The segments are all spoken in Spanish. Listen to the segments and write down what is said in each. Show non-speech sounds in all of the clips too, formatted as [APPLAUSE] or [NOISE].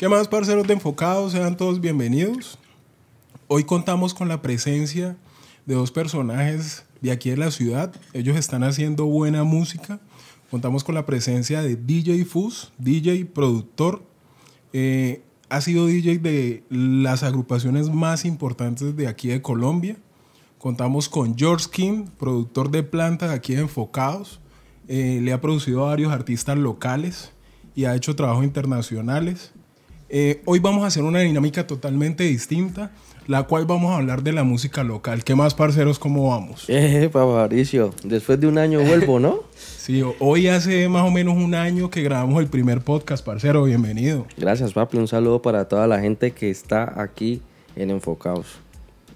¿Qué más, parceros de Enfocados? Sean todos bienvenidos. Hoy contamos con la presencia de dos personajes de aquí de la ciudad. Ellos están haciendo buena música. Contamos con la presencia de DJ Fus, DJ productor. Eh, ha sido DJ de las agrupaciones más importantes de aquí de Colombia. Contamos con George Kim, productor de plantas aquí de Enfocados. Eh, le ha producido a varios artistas locales y ha hecho trabajos internacionales. Eh, hoy vamos a hacer una dinámica totalmente distinta, la cual vamos a hablar de la música local. ¿Qué más, parceros? ¿Cómo vamos? [LAUGHS] Eh, Fabricio, después de un año vuelvo, ¿no? [LAUGHS] sí, hoy hace más o menos un año que grabamos el primer podcast, parcero. Bienvenido. Gracias, papi. Un saludo para toda la gente que está aquí en Enfocados.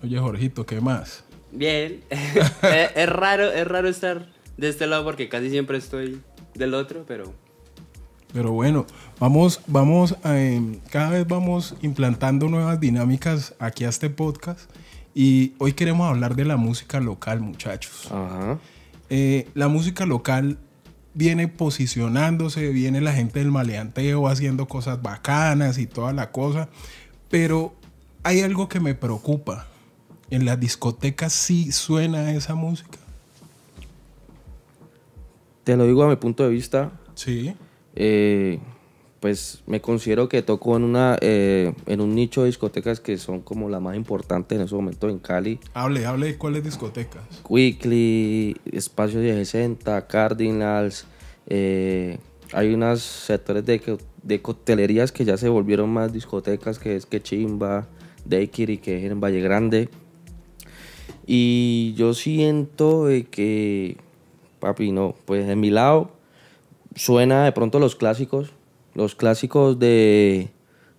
Oye, Jorgito, ¿qué más? Bien. [LAUGHS] Eh, es, raro, es raro estar de este lado porque casi siempre estoy del otro, pero... Pero bueno, Vamos, vamos, eh, cada vez vamos implantando nuevas dinámicas aquí a este podcast y hoy queremos hablar de la música local, muchachos. Ajá. Eh, la música local viene posicionándose, viene la gente del maleanteo haciendo cosas bacanas y toda la cosa, pero hay algo que me preocupa. En las discotecas sí suena esa música. Te lo digo a mi punto de vista. Sí. Eh, pues me considero que toco en una eh, en un nicho de discotecas que son como la más importante en ese momento en Cali. Hable, hable de cuáles discotecas. Quickly, Espacio 60, Cardinals. Eh, hay unos sectores de, de coctelerías que ya se volvieron más discotecas, que es Quechimba, Deikiri, que es en Valle Grande. Y yo siento que, papi, no, pues en mi lado suena de pronto los clásicos, los clásicos de,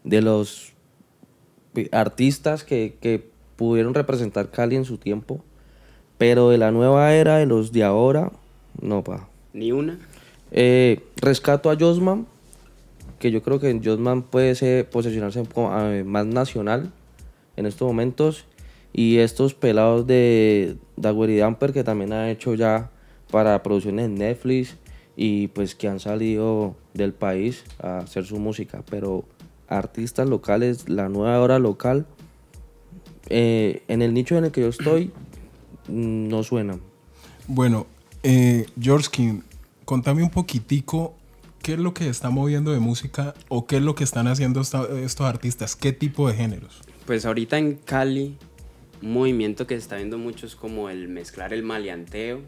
los artistas que, que, pudieron representar Cali en su tiempo, pero de la nueva era, de los de ahora, no, pa. ¿Ni una? Eh, rescato a Jossman. que yo creo que Josman puede ser, posicionarse más nacional en estos momentos, y estos pelados de Daguerre Damper que también ha hecho ya para producciones en Netflix, y pues que han salido del país a hacer su música, pero artistas locales, la nueva hora local, eh, en el nicho en el que yo estoy, mm, no suena. Bueno, eh, George King, contame un poquitico qué es lo que está moviendo de música o qué es lo que están haciendo estos artistas, qué tipo de géneros. Pues ahorita en Cali, un movimiento que se está viendo mucho es como el mezclar el maleanteo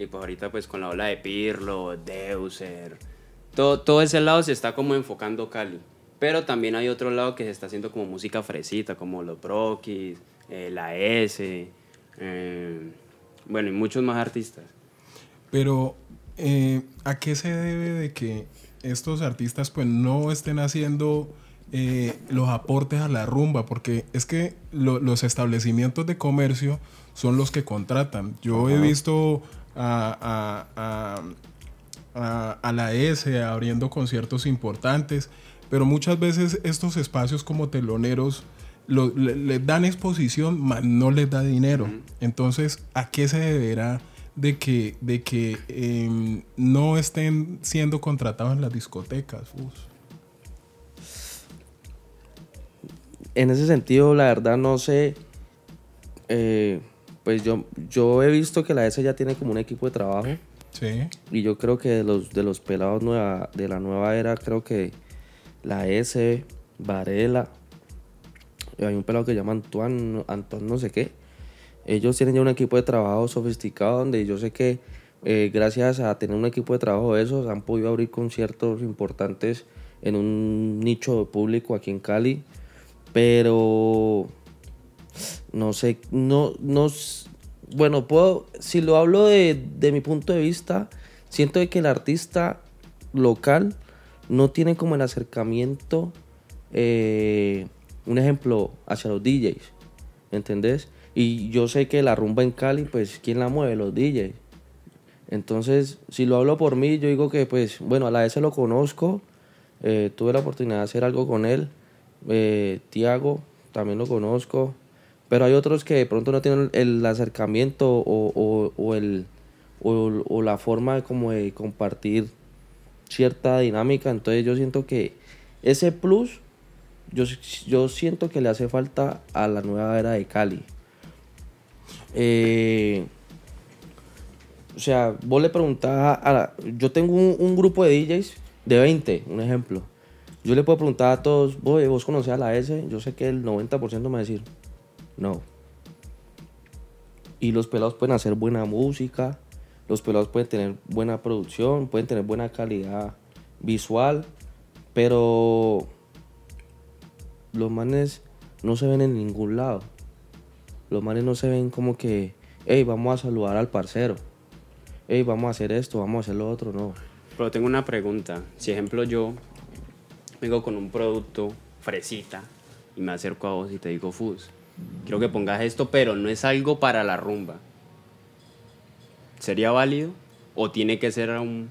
y pues ahorita pues con la ola de Pirlo, Deuser, todo, todo ese lado se está como enfocando Cali. Pero también hay otro lado que se está haciendo como música fresita, como los Brokis, eh, la S, eh, bueno, y muchos más artistas. Pero, eh, ¿a qué se debe de que estos artistas pues no estén haciendo los aportes a la rumba, porque es que los establecimientos de comercio son los que contratan. Yo he visto a, a, a, a la S, abriendo conciertos importantes, pero muchas veces estos espacios como teloneros Les le, dan exposición, mas no les da dinero. Entonces, ¿a qué se deberá de que, de que em, no estén siendo contratados en las discotecas? En ese sentido, la verdad no sé eh, pues yo, yo he visto que la S ya tiene como un equipo de trabajo. Sí. Y yo creo que de los, de los pelados de la nueva era, creo que la S, Varela, hay un pelado que se llama Antoine, Antoine no sé qué. Ellos tienen ya un equipo de trabajo sofisticado donde yo sé que eh, gracias a tener un equipo de trabajo de esos han podido abrir conciertos importantes en un nicho público aquí en Cali. Pero no sé, no, no, bueno, puedo, si lo hablo de, mi punto de vista, siento que el artista local no tiene como el acercamiento, eh, un ejemplo, hacia los DJs, ¿entendés? Y yo sé que la rumba en Cali, pues, ¿quién la mueve? Los DJs. Entonces, si lo hablo por mí, yo digo que, pues, bueno, a la vez lo conozco, eh, tuve la oportunidad de hacer algo con él, eh, Tiago, también lo conozco, pero hay otros que de pronto no tienen el acercamiento o, o, la forma como de compartir cierta dinámica. Entonces yo siento que ese plus, yo, yo siento que le hace falta a la nueva era de Cali. Eh, o sea, vos le preguntás a... yo tengo un, grupo de DJs de 20, un ejemplo. Yo le puedo preguntar a todos, vos, vos conocés a la S, yo sé que el 90% me va a decir, no. Y los pelados pueden hacer buena música, los pelados pueden tener buena producción, pueden tener buena calidad visual, pero los manes no se ven en ningún lado. Los manes no se ven como que, hey, vamos a saludar al parcero. Hey, vamos a hacer esto, vamos a hacer lo otro, no. Pero tengo una pregunta. Si ejemplo yo vengo con un producto fresita y me acerco a vos y te digo Fus, quiero que pongas esto, pero no es algo para la rumba. ¿Sería válido? ¿O tiene que ser un,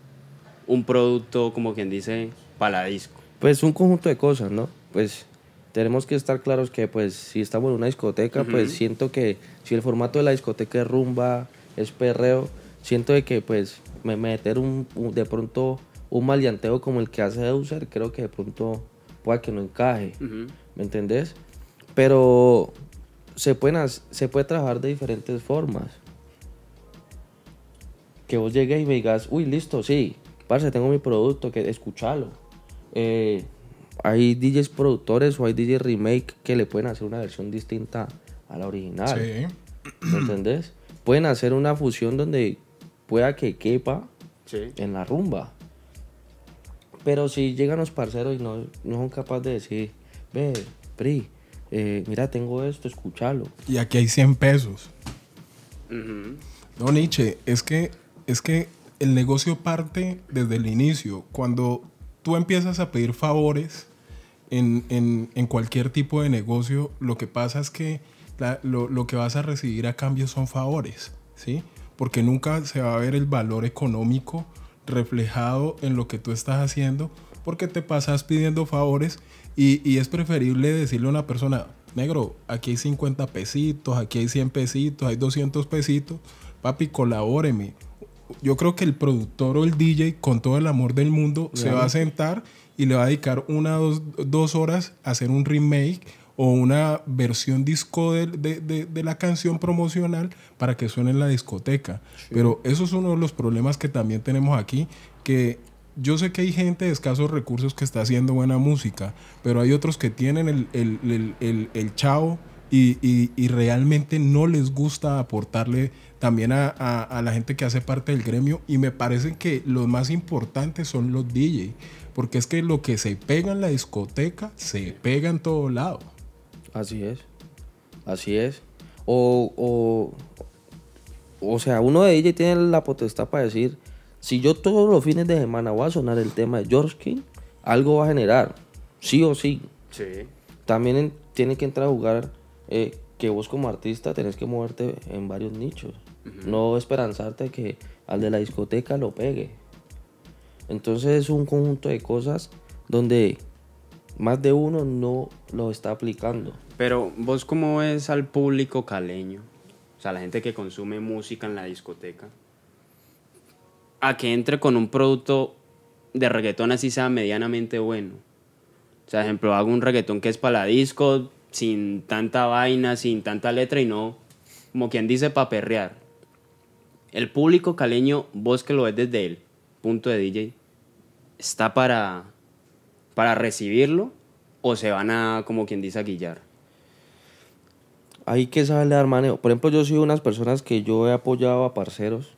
producto, como quien dice, para la disco? Pues un conjunto de cosas, ¿no? Pues tenemos que estar claros que pues si estamos en una discoteca, pues siento que si el formato de la discoteca es rumba, es perreo, siento que pues me meter un, de pronto un mal maleanteo como el que hace Deuser, creo que de pronto pueda que no encaje, ¿me entendés? Pero se, pueden, se puede trabajar de diferentes formas. Que vos llegues y me digas, uy, listo, sí, parce, tengo mi producto, que escúchalo. Eh, hay DJs productores o hay DJs remake que le pueden hacer una versión distinta a la original. Sí. ¿Me entendés? Pueden hacer una fusión donde pueda que quepa en la rumba. Pero si llegan los parceros y no, no son capaces de decir, ve, Pri, eh, mira, tengo esto, escúchalo. Y aquí hay 100 pesos. No, Nietzsche, es que, es que el negocio parte desde el inicio. Cuando tú empiezas a pedir favores en, en, cualquier tipo de negocio, lo que pasa es que lo, lo, que vas a recibir a cambio son favores, ¿sí? Porque nunca se va a ver el valor económico reflejado en lo que tú estás haciendo porque te pasas pidiendo favores y, es preferible decirle a una persona, negro, aquí hay 50 pesitos, aquí hay 100 pesitos, hay 200 pesitos, papi, colabóreme. Yo creo que el productor o el DJ, con todo el amor del mundo, se va a sentar y le va a dedicar una o dos, horas a hacer un remake o una versión disco de, la canción promocional para que suene en la discoteca. Pero eso es uno de los problemas que también tenemos aquí, que yo sé que hay gente de escasos recursos que está haciendo buena música, pero hay otros que tienen el, el, chavo y, realmente no les gusta aportarle también a, la gente que hace parte del gremio. Y me parece que los más importantes son los DJ, porque es que lo que se pega en la discoteca se pega en todo lado. Así es, así es. O, sea, uno de ellos tiene la potestad para decir si yo todos los fines de semana voy a sonar el tema de George algo va a generar, sí o sí. Sí. También tiene que entrar a jugar eh, que vos como artista tenés que moverte en varios nichos. No esperanzarte que al de la discoteca lo pegue. Entonces es un conjunto de cosas donde más de uno no lo está aplicando. Pero vos cómo ves al público caleño, o sea, la gente que consume música en la discoteca a que entre con un producto de reggaetón así sea medianamente bueno. O sea, ejemplo, hago un reggaetón que es para la disco, sin tanta vaina, sin tanta letra y no, como quien dice, para perrear. El público caleño, vos que lo ves desde el punto de DJ, está para, para recibirlo o se van a, como quien dice, a guillar. Hay que saberle dar manejo. Por ejemplo, yo soy unas personas que yo he apoyado a parceros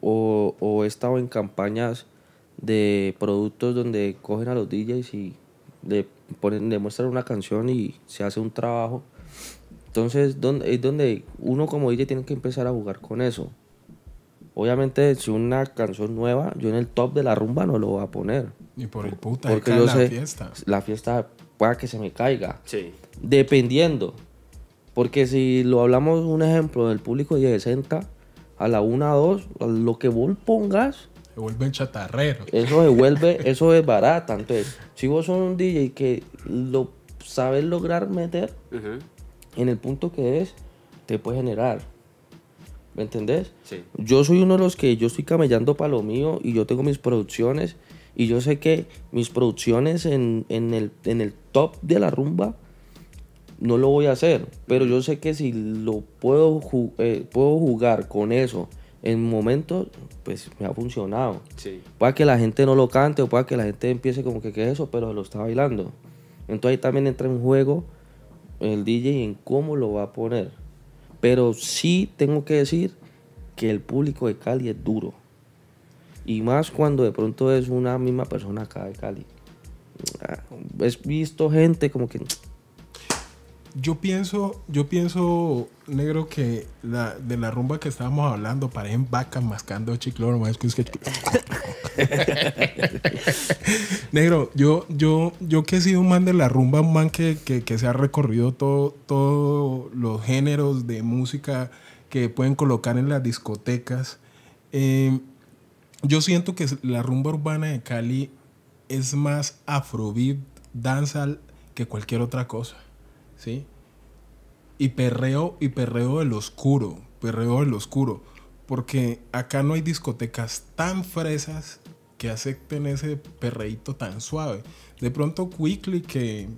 o, he estado en campañas de productos donde cogen a los DJs y le, ponen, muestran una canción y se hace un trabajo. Entonces es donde uno como DJ tiene que empezar a jugar con eso. Obviamente, si una canción nueva, yo en el top de la rumba no lo voy a poner. Y por el puta, porque yo la fiesta. La fiesta pueda que se me caiga. Sí. Dependiendo. Porque si lo hablamos, un ejemplo del público de 60, a la 1, a 2, lo que vos pongas. Se vuelven chatarrero Eso se vuelve, eso es barata. Entonces, si vos sos un DJ que lo sabes lograr meter en el punto que es, te puede generar. ¿Me entendés? Yo soy uno de los que yo estoy camellando para lo mío y yo tengo mis producciones y yo sé que mis producciones en, el, en el top de la rumba no lo voy a hacer. Pero yo sé que si lo puedo, eh, puedo jugar con eso en momentos, pues me ha funcionado. Puede que la gente no lo cante o puede que la gente empiece como que qué es eso, pero lo está bailando. Entonces ahí también entra en juego el DJ en cómo lo va a poner. Pero sí tengo que decir que el público de Cali es duro. Y más cuando de pronto es una misma persona acá de Cali. He ah, visto gente como que yo pienso, yo pienso, negro, que la, de la rumba que estábamos hablando, parecen en vaca mascando chiclón, más que es que... [LAUGHS] negro, yo, yo, yo que he sido un man de la rumba, un man que, que, se ha recorrido todos los géneros de música que pueden colocar en las discotecas. Eh, yo siento que la rumba urbana de Cali es más afrobeat, danzal que cualquier otra cosa. Y perreo, y perreo el oscuro, perreo el oscuro, porque acá no hay discotecas tan fresas que acepten ese perreito tan suave. De pronto Quickly que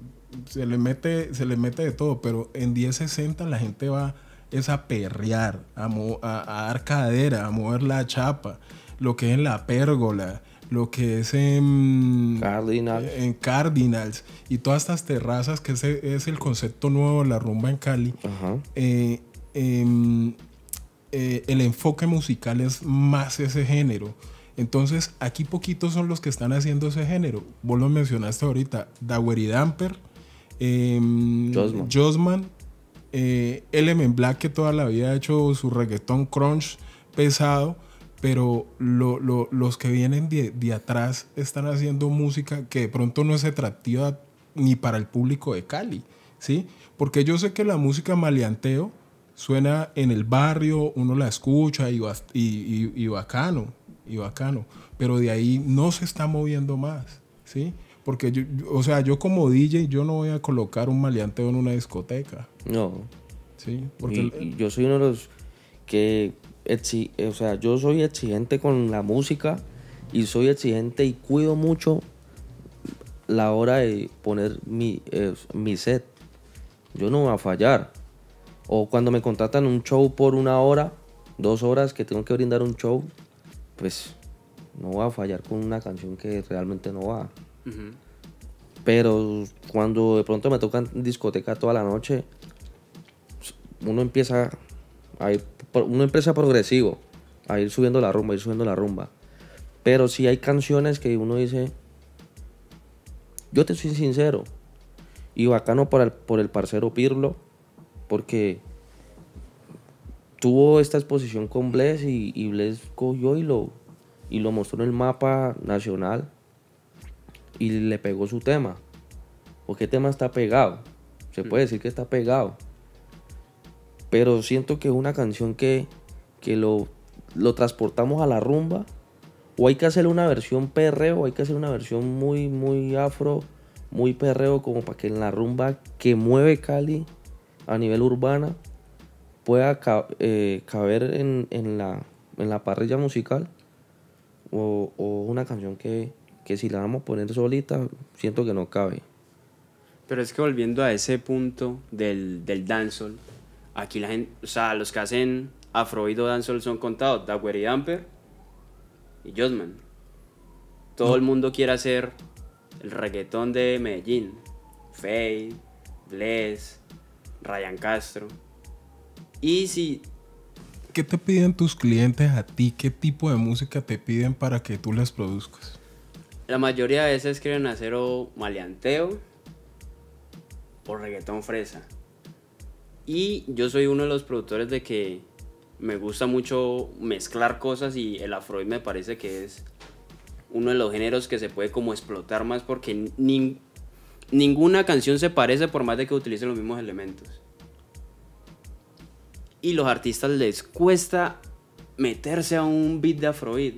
se le mete, se le mete de todo, pero en 1060 la gente va es a perrear, a, a, dar cadera, a mover la chapa, lo que es en la pérgola, lo que es en Cardinals. en y todas estas terrazas, que es el concepto nuevo de la rumba en Cali, eh, em, eh, el enfoque musical es más ese género. Entonces, aquí poquitos son los que están haciendo ese género. Vos lo mencionaste ahorita, Dawery Damper, em, Josman, Josman eh, Element Black, que toda la vida ha hecho su reggaetón crunch pesado pero los que vienen de, atrás están haciendo música que de pronto no es atractiva ni para el público de Cali, ¿sí? Porque yo sé que la música maleanteo suena en el barrio, uno la escucha y, y, bacano, y bacano, pero de ahí no se está moviendo más, ¿sí? Porque, yo, o sea, yo como DJ, yo no voy a colocar un maleanteo en una discoteca. No. Sí, porque... yo soy uno de los que o sea, yo soy exigente con la música y soy exigente y cuido mucho la hora de poner mi, eh, mi set. Yo no voy a fallar. O cuando me contratan un show por una hora, dos horas que tengo que brindar un show, pues no voy a fallar con una canción que realmente no va. Pero cuando de pronto me tocan discoteca toda la noche, uno empieza a ir una empresa progresivo, a ir subiendo la rumba, ir subiendo la rumba. Pero si hay canciones que uno dice, yo te soy sincero, y bacano por el, por el parcero Pirlo, porque tuvo esta exposición con Bless y, Bless cogió y lo, y lo mostró en el mapa nacional y le pegó su tema. Porque qué tema está pegado. Se mm. puede decir que está pegado. Pero siento que es una canción que, lo, lo transportamos a la rumba. O hay que hacer una versión perreo, hay que hacer una versión muy, muy afro, muy perreo, como para que en la rumba que mueve Cali a nivel urbana pueda eh, caber en, en, la, parrilla musical. O, una canción que, si la vamos a poner solita, siento que no cabe. Pero es que volviendo a ese punto del, del dancehall, Aquí la gente, o sea, los que hacen Afroido sol son contados. Dawery Dumper y Josman. Todo el mundo quiere hacer el reggaetón de Medellín. Faye, Bless, Ryan Castro. Y si... ¿Qué te piden tus clientes a ti? ¿Qué tipo de música te piden para que tú las produzcas? La mayoría de veces quieren hacer o maleanteo o reggaetón fresa. Y yo soy uno de los productores de que me gusta mucho mezclar cosas y el afroid me parece que es uno de los géneros que se puede como explotar más porque ninguna canción se parece por más de que utilicen los mismos elementos. Y los artistas les cuesta meterse a un beat de afroid.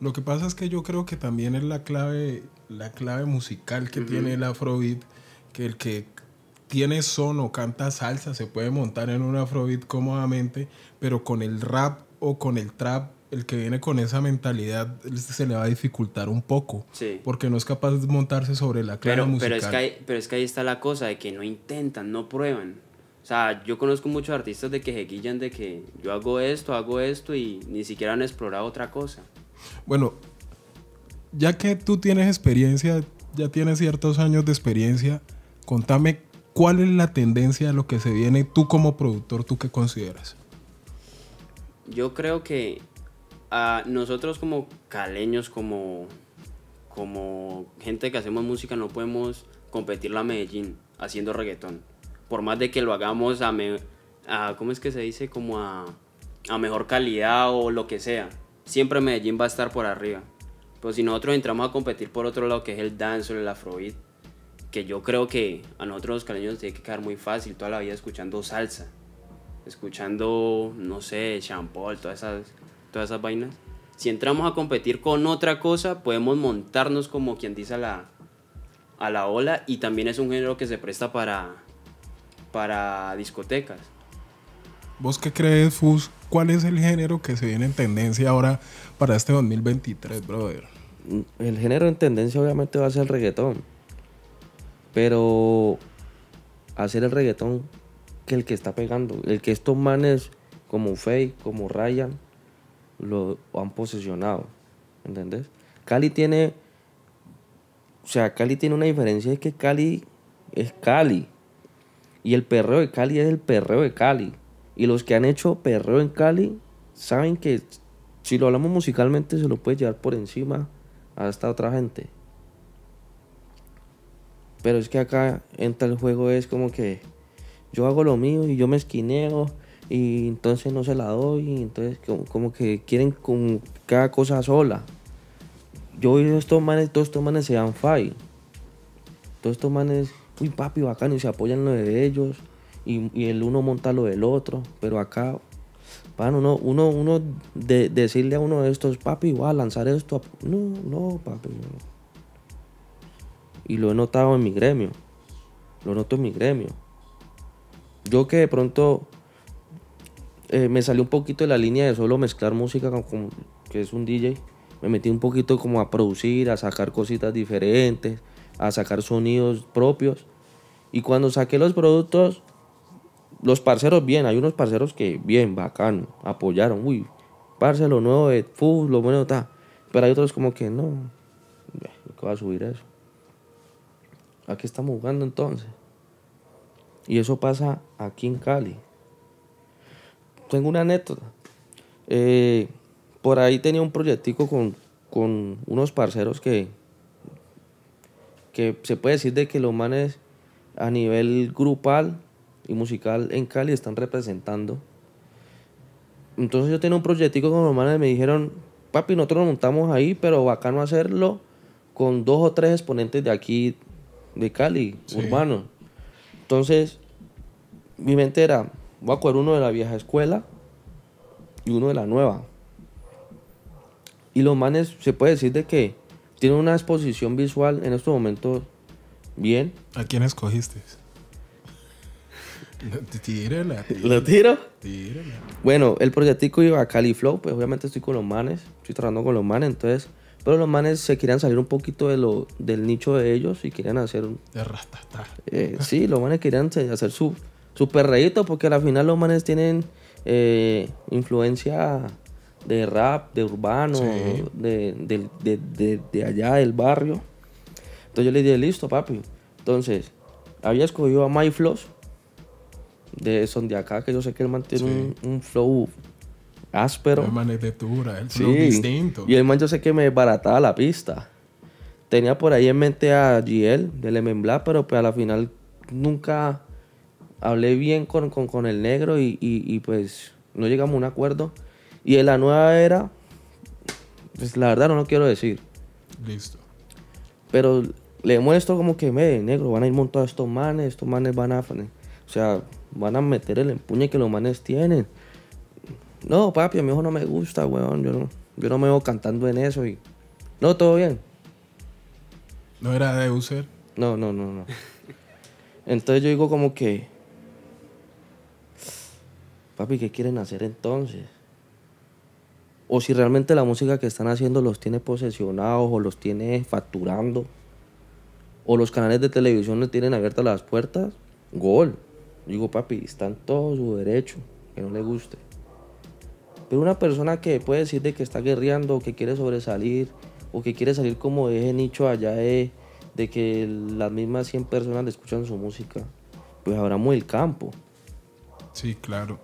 Lo que pasa es que yo creo que también es la clave, la clave musical que tiene el afroid que el que tiene son o canta salsa, se puede montar en un afrobeat cómodamente, pero con el rap o con el trap, el que viene con esa mentalidad se le va a dificultar un poco, porque no es capaz de montarse sobre la clave pero, musical. Pero es, que pero es que ahí está la cosa de que no intentan, no prueban. O sea, yo conozco muchos artistas de que se guillan de que yo hago esto, hago esto y ni siquiera han explorado otra cosa. Bueno, ya que tú tienes experiencia, ya tienes ciertos años de experiencia, contame ¿Cuál es la tendencia de lo que se viene tú como productor? ¿Tú qué consideras? Yo creo que a ah, nosotros como caleños, como, como gente que hacemos música, no podemos competir a Medellín haciendo reggaetón. Por más de que lo hagamos a, ¿cómo es que se dice? Como a, mejor calidad o lo que sea. Siempre Medellín va a estar por arriba. Pues si nosotros entramos a competir por otro lado, que es el dance, el afrobeat, que yo creo que a nosotros los caleños tiene que quedar muy fácil toda la vida escuchando salsa, escuchando, no sé, champol, todas esas, todas esas vainas. Si entramos a competir con otra cosa, podemos montarnos como quien dice a la, a la ola y también es un género que se presta para, para discotecas. ¿Vos qué crees, Fus? ¿Cuál es el género que se viene en tendencia ahora para este 2023, brother? El género en tendencia obviamente va a ser el reggaetón pero hacer el reggaetón que el que está pegando, el que estos manes como Faye, como Ryan, lo han posesionado. ¿Entendés? Cali tiene. O sea, Cali tiene una diferencia: es que Cali es Cali. Y el perreo de Cali es el perreo de Cali. Y los que han hecho perreo en Cali saben que si lo hablamos musicalmente se lo puede llevar por encima a esta otra gente. Pero es que acá entra el juego es como que yo hago lo mío y yo me esquineo y entonces no se la doy y entonces como, que quieren con cada cosa sola. Yo y estos manes, todos estos manes se dan fight. Todos estos manes, uy papi, bacano, y se apoyan lo de ellos y, el uno monta lo del otro. Pero acá, bueno, uno, uno, de, decirle a uno de estos, papi, voy a lanzar esto. No, no, papi, no. Y lo he notado en mi gremio. Lo noto en mi gremio. Yo que de pronto eh, me salí un poquito de la línea de solo mezclar música, con, que es un DJ. Me metí un poquito como a producir, a sacar cositas diferentes, a sacar sonidos propios. Y cuando saqué los productos, los parceros bien, hay unos parceros que bien, bacano, apoyaron. Uy, parce, lo nuevo de lo bueno está. Pero hay otros como que no, ¿qué va a subir eso? ¿A estamos jugando entonces? Y eso pasa aquí en Cali. Tengo una anécdota. Eh, por ahí tenía un proyectico con, con unos parceros que, que se puede decir de que los manes a nivel grupal y musical en Cali están representando. Entonces yo tenía un proyectico con los manes y me dijeron, papi, nosotros nos montamos ahí, pero bacano hacerlo con dos o tres exponentes de aquí de Cali, urbano. Entonces, mi mente era, voy a coger uno de la vieja escuela y uno de la nueva. Y los manes, se puede decir de que tienen una exposición visual en estos momentos bien. ¿A quién escogiste? Tírala. [LAUGHS] ¿Lo tiro? Bueno, el proyectico iba a Cali Flow, pues obviamente estoy con los manes, estoy trabajando con los manes, entonces pero los manes se querían salir un poquito de lo, del nicho de ellos y querían hacer un... De rastata. Eh, [LAUGHS] sí, los manes querían hacer su, su perreíto porque al final los manes tienen eh, influencia de rap, de urbano, de, allá del barrio. Entonces yo le dije, listo, papi. Entonces, había escogido a My Floss, de son de acá, que yo sé que él mantiene un, un flow áspero. La él sí. distinto. Y el man yo sé que me barataba la pista. Tenía por ahí en mente a Giel del Emblá, pero pues a la final nunca hablé bien con, el negro y, pues no llegamos a un acuerdo. Y en la nueva era, pues la verdad no lo quiero decir. Listo. Pero le muestro como que, me negro, van a ir montados estos manes, estos manes van a... O sea, van a meter el empuñe que los manes tienen no, papi, a mi hijo no me gusta, weón. Yo no, yo no me veo cantando en eso y. No, todo bien. ¿No era de user? No, no, no, no. Entonces yo digo como que. Papi, ¿qué quieren hacer entonces? O si realmente la música que están haciendo los tiene posesionados o los tiene facturando. O los canales de televisión No tienen abiertas las puertas. Gol. digo, papi, están todos su derecho. Que no le guste. Pero una persona que puede decir de que está guerreando, que quiere sobresalir, o que quiere salir como de ese nicho allá de, que las mismas 100 personas le escuchan su música, pues abramos el campo. Sí, claro.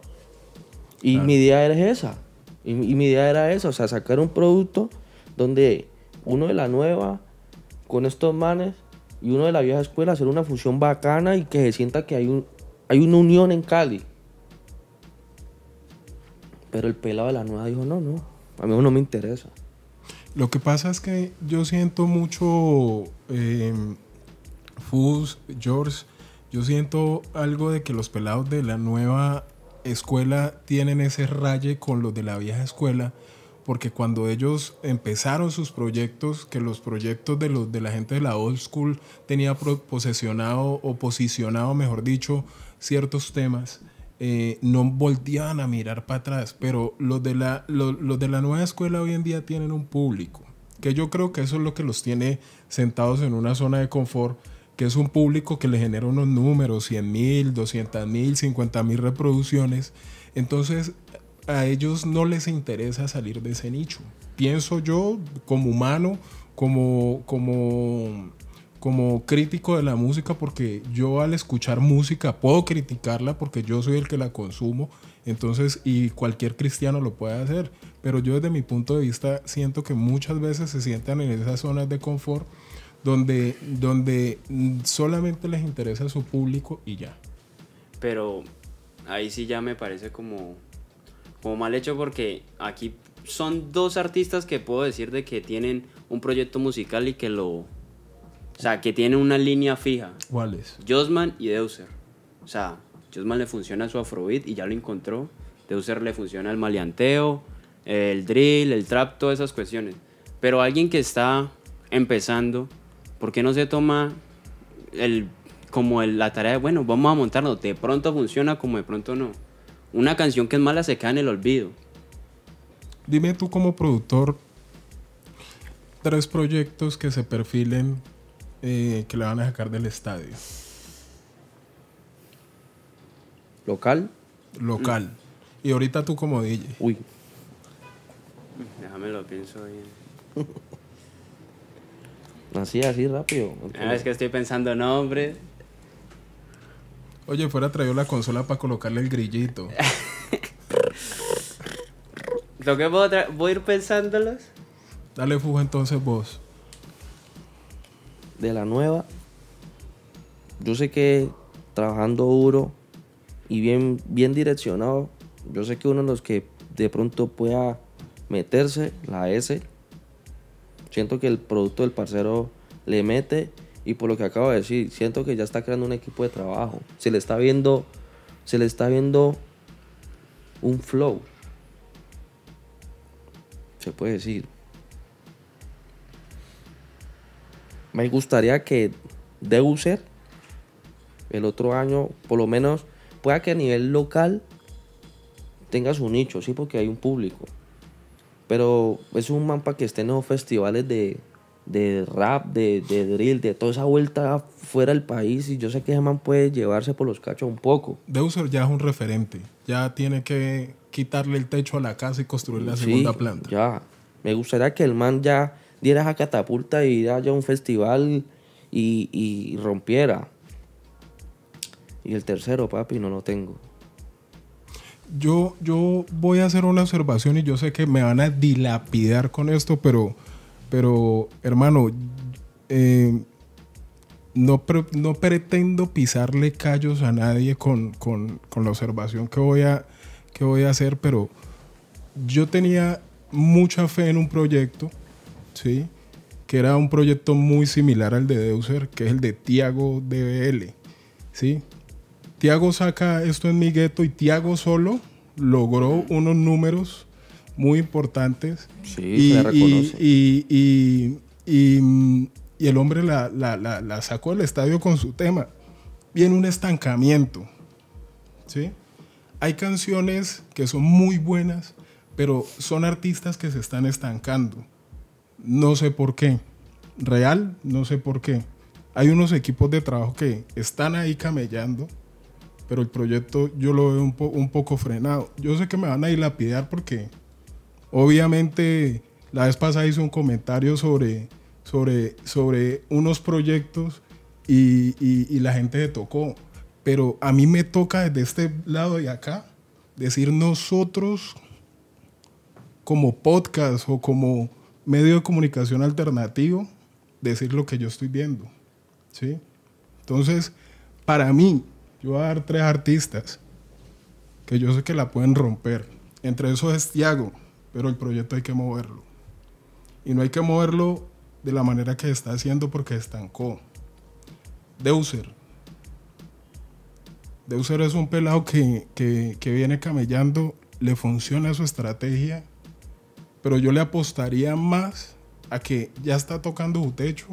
Y mi idea era esa. Y, mi idea era esa, o sea, sacar un producto donde uno de la nueva con estos manes y uno de la vieja escuela hacer una fusión bacana y que se sienta que hay, un, hay una unión en Cali. Pero el pelado de la nueva dijo, no, no, a mí no me interesa. Lo que pasa es que yo siento mucho, eh, Fus, George, yo siento algo de que los pelados de la nueva escuela tienen ese raye con los de la vieja escuela, porque cuando ellos empezaron sus proyectos, que los proyectos de, los, de la gente de la old school tenía posesionado o posicionado, mejor dicho, ciertos temas eh, no volteaban a mirar para atrás, pero los de, la, los, de la nueva escuela hoy en día tienen un público, que yo creo que eso es lo que los tiene sentados en una zona de confort, que es un público que le genera unos números, 100 mil, 200 mil, 50 mil reproducciones, entonces a ellos no les interesa salir de ese nicho. Pienso yo como humano, como, como como crítico de la música porque yo al escuchar música puedo criticarla porque yo soy el que la consumo, entonces y cualquier cristiano lo puede hacer, pero yo desde mi punto de vista siento que muchas veces se sientan en esas zonas de confort donde, donde solamente les interesa su público y ya. Pero ahí sí ya me parece como, como mal hecho porque aquí son dos artistas que puedo decir de que tienen un proyecto musical y que lo o sea, que tiene una línea fija. ¿Cuáles? Josman y Deuser. O sea, Josman le funciona su afrobeat y ya lo encontró. Deuser le funciona el maleanteo, el drill, el trap, todas esas cuestiones. Pero alguien que está empezando, ¿por qué no se toma el, como el, la tarea de, bueno, vamos a montarlo? De pronto funciona, como de pronto no. Una canción que es mala se queda en el olvido. Dime tú como productor, tres proyectos que se perfilen eh, que le van a sacar del estadio? ¿Local? Local. Y ahorita tú como DJ. Uy. Déjame lo pienso bien. así, así rápido. Ah, es que estoy pensando nombres. Oye, fuera traído la consola para colocarle el grillito. [LAUGHS] lo que puedo, voy a ir pensándolos. Dale fuga entonces vos de la nueva, yo sé que trabajando duro y bien, bien direccionado, yo sé que uno de los que de pronto pueda meterse, la S, siento que el producto del parcero le mete y por lo que acabo de decir, siento que ya está creando un equipo de trabajo. Se le está viendo, se le está viendo un flow. Se puede decir. me gustaría que Deuser el otro año, por lo menos, pueda que a nivel local tenga su nicho, sí, porque hay un público. Pero es un man para que esté en los festivales de, rap, de, de, drill, de toda esa vuelta fuera del país. Y yo sé que ese man puede llevarse por los cachos un poco. Deuser ya es un referente. Ya tiene que quitarle el techo a la casa y construir la segunda planta. Ya. Me gustaría que el man ya dieras a catapulta y ir un festival y, rompiera. Y el tercero, papi, no lo tengo. Yo, yo voy a hacer una observación y yo sé que me van a dilapidar con esto, pero, pero hermano, eh, no, pretendo pisarle callos a nadie con, la observación que voy, a, que voy a hacer, pero yo tenía mucha fe en un proyecto ¿sí? que era un proyecto muy similar al de Deuser, que es el de Tiago DBL. ¿sí? Tiago saca esto en mi gueto y Tiago solo logró unos números muy importantes. Sí, y, reconoce. Y, el hombre la, sacó al estadio con su tema. Viene un estancamiento. ¿sí? Hay canciones que son muy buenas, pero son artistas que se están estancando. No sé por qué. Real, no sé por qué. Hay unos equipos de trabajo que están ahí camellando, pero el proyecto yo lo veo un, poco frenado. Yo sé que me van a dilapidar porque obviamente la vez pasada hice un comentario sobre, sobre, sobre unos proyectos y, la gente se tocó. Pero a mí me toca desde este lado de acá decir nosotros como podcast o como medio de comunicación alternativo decir lo que yo estoy viendo. ¿sí? Entonces, para mí, yo voy a dar tres artistas que yo sé que la pueden romper. Entre esos es Tiago, pero el proyecto hay que moverlo. Y no hay que moverlo de la manera que está haciendo porque estancó. Deuser. Deuser es un pelado que, que viene camellando, le funciona su estrategia pero yo le apostaría más a que ya está tocando su techo.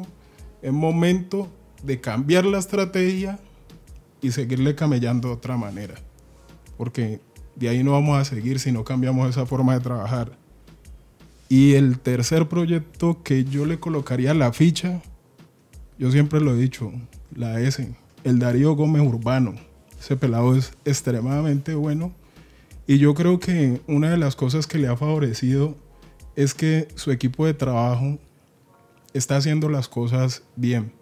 Es momento de cambiar la estrategia y seguirle camellando de otra manera. Porque de ahí no vamos a seguir si no cambiamos esa forma de trabajar. Y el tercer proyecto que yo le colocaría la ficha, yo siempre lo he dicho, la S, el Darío Gómez Urbano. Ese pelado es extremadamente bueno. Y yo creo que una de las cosas que le ha favorecido es que su equipo de trabajo está haciendo las cosas bien.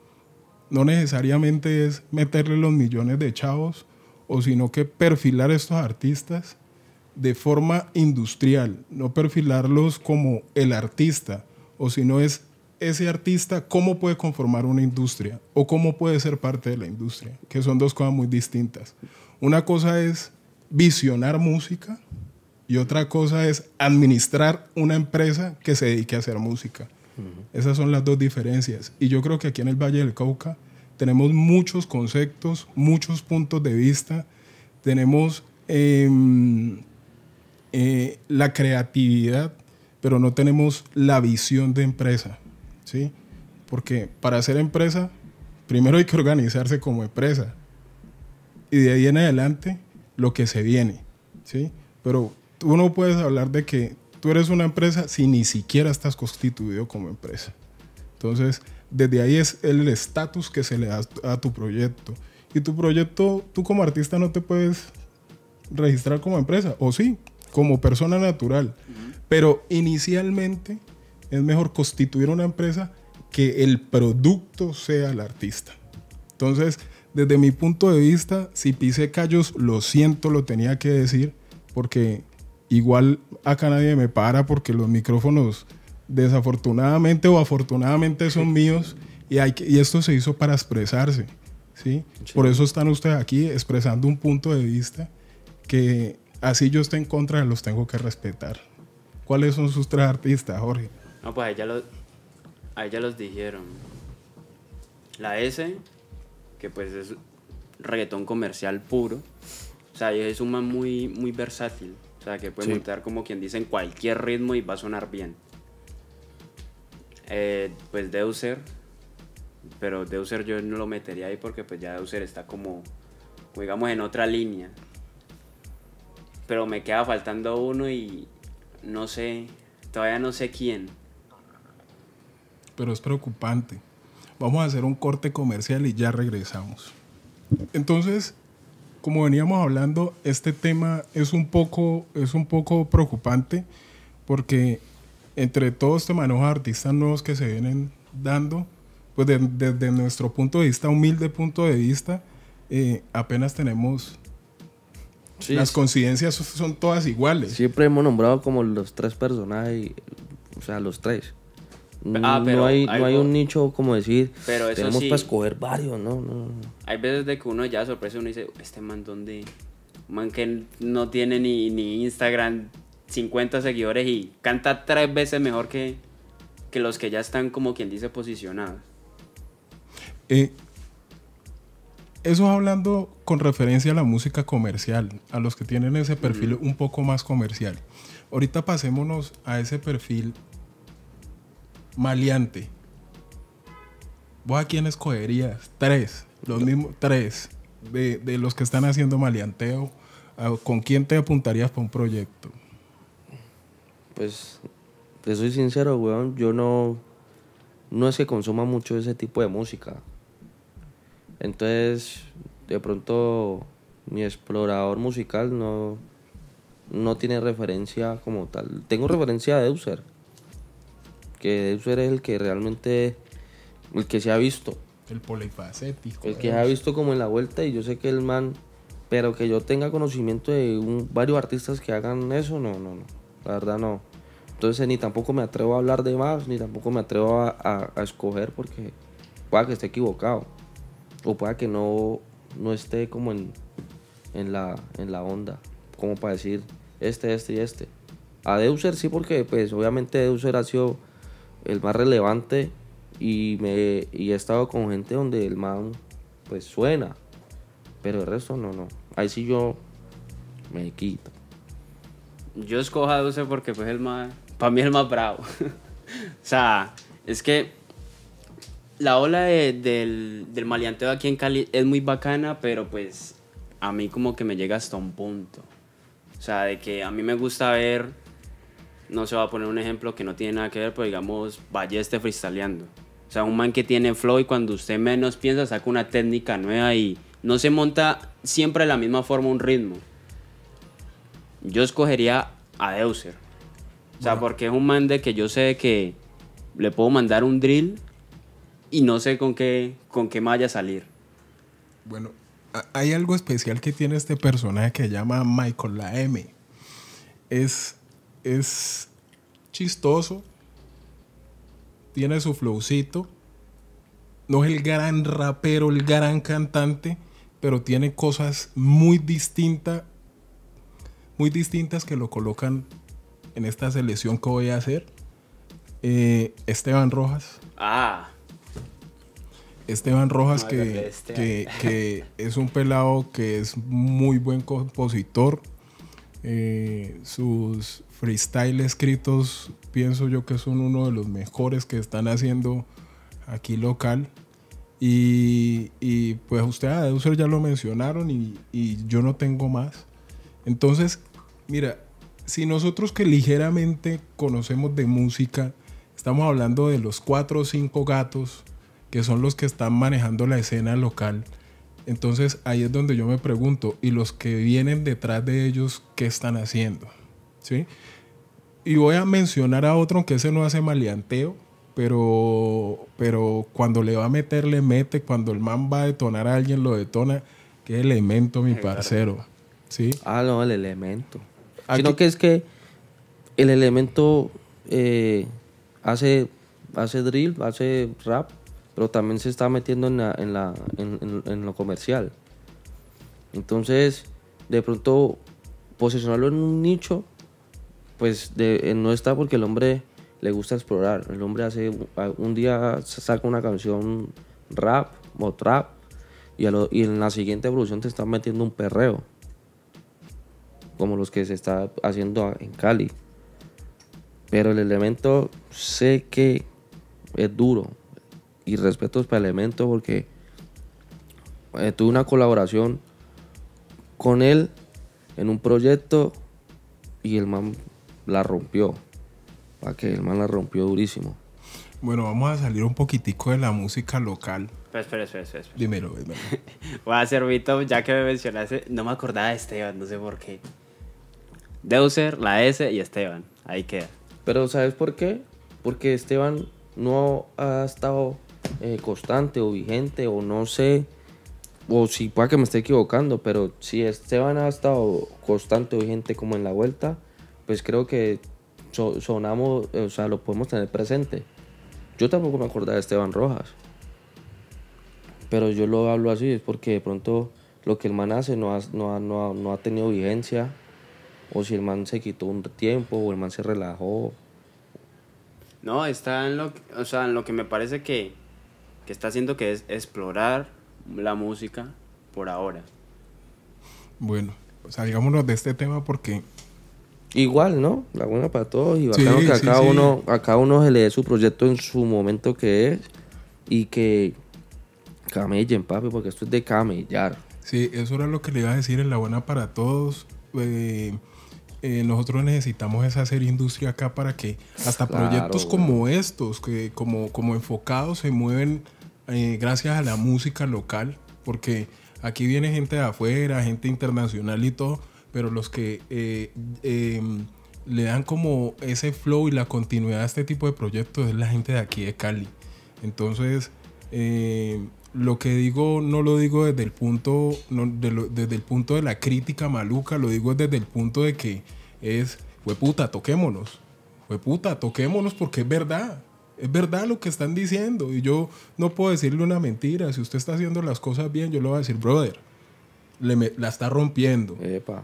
No necesariamente es meterle los millones de chavos, o sino que perfilar estos artistas de forma industrial, no perfilarlos como el artista, o sino es ese artista cómo puede conformar una industria o cómo puede ser parte de la industria, que son dos cosas muy distintas. Una cosa es visionar música, y otra cosa es administrar una empresa que se dedique a hacer música. Esas son las dos diferencias. Y yo creo que aquí en el Valle del Cauca tenemos muchos conceptos, muchos puntos de vista, tenemos em, eh, la creatividad, pero no tenemos la visión de empresa. ¿sí? Porque para ser empresa, primero hay que organizarse como empresa. Y de ahí en adelante, lo que se viene. ¿sí? Pero Tú no puedes hablar de que tú eres una empresa si ni siquiera estás constituido como empresa. Entonces, desde ahí es el estatus que se le da a tu proyecto. Y tu proyecto, tú como artista no te puedes registrar como empresa, o sí, como persona natural. Pero inicialmente es mejor constituir una empresa que el producto sea el artista. Entonces, desde mi punto de vista, si pisé callos, lo siento, lo tenía que decir, porque Igual acá nadie me para porque los micrófonos desafortunadamente o afortunadamente son míos y, hay esto se hizo para expresarse. ¿sí? Por eso están ustedes aquí expresando un punto de vista que así yo esté en contra, los tengo que respetar. ¿Cuáles son sus tres artistas, Jorge? No, pues a ya, los, los dijeron. La S, que pues es reggaetón comercial puro. O sea, es un man muy, muy versátil sea, que puede montar como quien dice en cualquier ritmo y va a sonar bien. Eh, pues Deuser, pero Deuser yo no lo metería ahí porque pues ya Deuser está como, digamos, en otra línea. Pero me queda faltando uno y no sé, todavía no sé quién. Pero es preocupante. Vamos a hacer un corte comercial y ya regresamos. Entonces, como veníamos hablando, este tema es un poco, es un poco preocupante porque entre todos estos de artistas nuevos que se vienen dando, pues desde nuestro punto de vista, humilde punto de vista, eh, apenas tenemos... las coincidencias son todas iguales. Siempre hemos nombrado como los tres personajes, o sea, los tres. Ah, pero no hay, un nicho como decir, tenemos que para escoger varios, ¿no? Hay veces de que uno ya sorpresa, uno dice, este man donde, man que no tiene ni, Instagram, 50 seguidores y canta tres veces mejor que, que los que ya están como quien dice posicionados. Eh, eso hablando con referencia a la música comercial, a los que tienen ese perfil un poco más comercial. Ahorita pasémonos a ese perfil maleante. ¿Vos a quién escogerías? Tres, los mismos, tres de, los que están haciendo maleanteo. Ah, ¿Con quién te apuntarías para un proyecto? Pues, te soy sincero, weón, yo no, no es que consuma mucho ese tipo de música. Entonces, de pronto, mi explorador musical no, no tiene referencia como tal. Tengo referencia de User Deuser es el que realmente, el que se ha visto. El polifacético. El que se ha visto como en la vuelta y yo sé que el man, pero que yo tenga conocimiento de varios artistas que hagan eso, no, no, no, la verdad no. Entonces ni tampoco me atrevo a hablar de más, ni tampoco me atrevo a, escoger porque pueda que esté equivocado o pueda que no, no esté como en, en, la, en la onda, como para decir este, este y este. A Deuser sí, porque pues obviamente Deuser ha sido el más relevante y, me, he estado con gente donde el man pues suena, pero el resto no, no. Ahí sí yo me quito. Yo escojo a porque pues el más, para mí el más bravo. [LAUGHS] o sea, es que la ola del, del maleanteo aquí en Cali es muy bacana, pero pues a mí como que me llega hasta un punto. O sea, de que a mí me gusta ver no se va a poner un ejemplo que no tiene nada que ver, pero digamos, este freestyleando. O sea, un man que tiene flow y cuando usted menos piensa saca una técnica nueva y no se monta siempre de la misma forma un ritmo. Yo escogería a Deuser. O sea, porque es un man de que yo sé que le puedo mandar un drill y no sé con qué, con qué a salir. Bueno, hay algo especial que tiene este personaje que se llama Michael La M. Es es chistoso, tiene su flowcito, no es el gran rapero, el gran cantante, pero tiene cosas muy distintas, muy distintas que lo colocan en esta selección que voy a hacer. Eh, Esteban Rojas. Ah. Esteban Rojas, que, que es un pelado que es muy buen compositor, eh, sus freestyle escritos pienso yo que son uno de los mejores que están haciendo aquí local. Y, pues ustedes ah, ya lo mencionaron y, y, yo no tengo más. Entonces, mira, si nosotros que ligeramente conocemos de música, estamos hablando de los cuatro o cinco gatos que son los que están manejando la escena local, entonces ahí es donde yo me pregunto, ¿y los que vienen detrás de ellos qué están haciendo? ¿Sí? Y voy a mencionar a otro, aunque ese no hace maleanteo, pero, pero cuando le va a meter, le mete, cuando el man va a detonar a alguien, lo detona. Qué elemento, mi parcero. ¿Sí? Ah, no, el elemento. Sino que es que el elemento eh, hace, hace drill, hace rap, pero también se está metiendo en, la, lo comercial. Entonces, de pronto, posicionarlo en un nicho, pues eh, no está porque el hombre le gusta explorar. El hombre hace, un día saca una canción rap o trap y, y en la siguiente evolución te está metiendo un perreo. Como los que se está haciendo en Cali. Pero el elemento sé que es duro, y respetos para Elemento porque eh, tuve una colaboración con él en un proyecto y el man la rompió. Para que el man la rompió durísimo. Bueno, vamos a salir un poquitico de la música local. Pues, espera, espera, espera. Dímelo, dímelo. [LAUGHS] Voy a hacer Vito, ya que me mencionaste, no me acordaba de Esteban, no sé por qué. ser la S y Esteban, ahí queda. Pero ¿sabes por qué? Porque Esteban no ha estado eh, constante o vigente o no sé, o si para que me esté equivocando, pero si Esteban ha estado constante o vigente como en la vuelta, pues creo que sonamos, eh, o sea, lo podemos tener presente. Yo tampoco me acordaba de Esteban Rojas, pero yo lo hablo así, es porque de pronto lo que el man hace no ha, no ha, tenido vigencia, o si el man se quitó un tiempo, o el man se relajó. No, está en lo, o sea, en lo que me parece que que está haciendo que es explorar la música por ahora. Bueno, digámonos pues de este tema porque... Igual, ¿no? La buena para todos y bacano que a, cada Uno, a cada uno se le dé su proyecto en su momento que es y que camellen, papi, porque esto es de camellar. Sí, eso era lo que le iba a decir en La Buena para Todos. Eh, eh, nosotros necesitamos esa hacer industria acá para que hasta proyectos como estos, que como, como enfocados, se mueven eh, gracias a la música local, porque aquí viene gente de afuera, gente internacional y todo, pero los que eh, em, le dan como ese flow y la continuidad a este tipo de proyectos es la gente de aquí de Cali. Entonces, em, lo que digo no lo digo desde el punto, de desde el punto de la crítica maluca, lo digo desde el punto de que es, fue puta, toquémonos. Fue puta, toquémonos porque es verdad es verdad lo que están diciendo y yo no puedo decirle una mentira. Si usted está haciendo las cosas bien, yo le voy a decir, brother, la está rompiendo.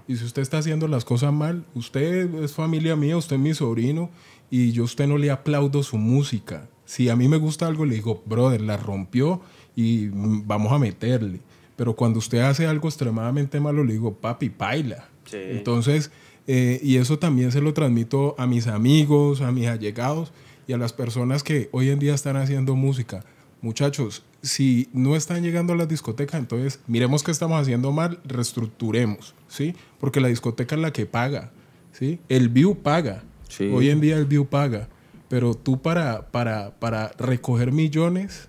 Y si usted está haciendo las cosas mal, usted es familia mía, usted es mi sobrino y yo a usted no le aplaudo su música. Si a mí me gusta algo, le digo, brother, la rompió y vamos a meterle. Pero cuando usted hace algo extremadamente malo, le digo, papi, paila. Entonces, eh, y eso también se lo transmito a mis amigos, a mis allegados y a las personas que hoy en día están haciendo música. Muchachos, si no están llegando a las discotecas, entonces miremos qué estamos haciendo mal, reestructuremos, ¿sí? Porque la discoteca es la que paga, ¿sí? El view paga. Hoy en día el view paga. Pero tú para, para, para recoger millones,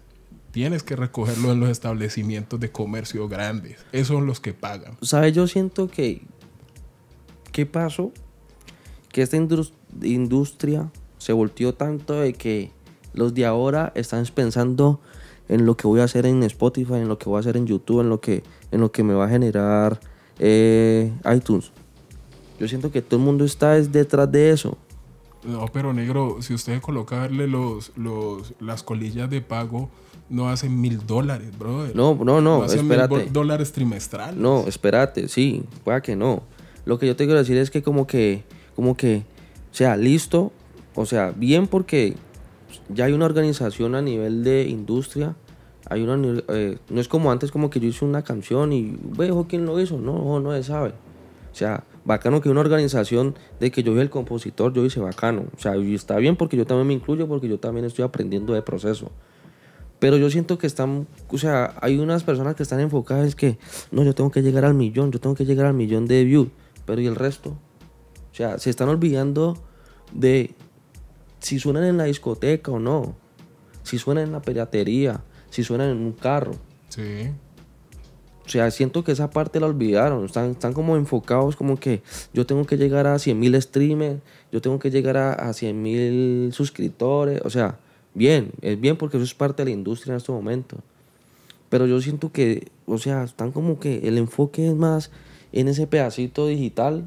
tienes que recogerlo en los establecimientos de comercio grandes. Esos son los que pagan. ¿Sabes? Yo siento que. ¿Qué pasó? Que esta industria se volteó tanto de que los de ahora están pensando en lo que voy a hacer en Spotify, en lo que voy a hacer en YouTube, en lo que, en lo que me va a generar eh, iTunes. Yo siento que todo el mundo está detrás de eso. No, pero negro, si usted Coloca los, los, las colillas de pago, no hacen mil dólares, brother. No, no, no, no espérate. dólares trimestrales. No, espérate, sí, pueda que no. Lo que yo te quiero decir es que como que, como que, sea, listo, o sea, bien porque ya hay una organización a nivel de industria. Hay una, eh, no es como antes, como que yo hice una canción y veo quién lo hizo. No, no se sabe. O sea, bacano que una organización de que yo soy el compositor, yo hice bacano. O sea, está bien porque yo también me incluyo, porque yo también estoy aprendiendo de proceso. Pero yo siento que están, o sea, hay unas personas que están enfocadas en que, no, yo tengo que llegar al millón, yo tengo que llegar al millón de views. Pero ¿y el resto? O sea, se están olvidando de si suenan en la discoteca o no, si suenan en la piratería, si suenan en un carro. Sí. O sea, siento que esa parte la olvidaron. Están, están como enfocados como que yo tengo que llegar a 100.000 mil streamers, yo tengo que llegar a, a 100 mil suscriptores. O sea, bien, es bien porque eso es parte de la industria en este momento. Pero yo siento que, o sea, están como que el enfoque es más en ese pedacito digital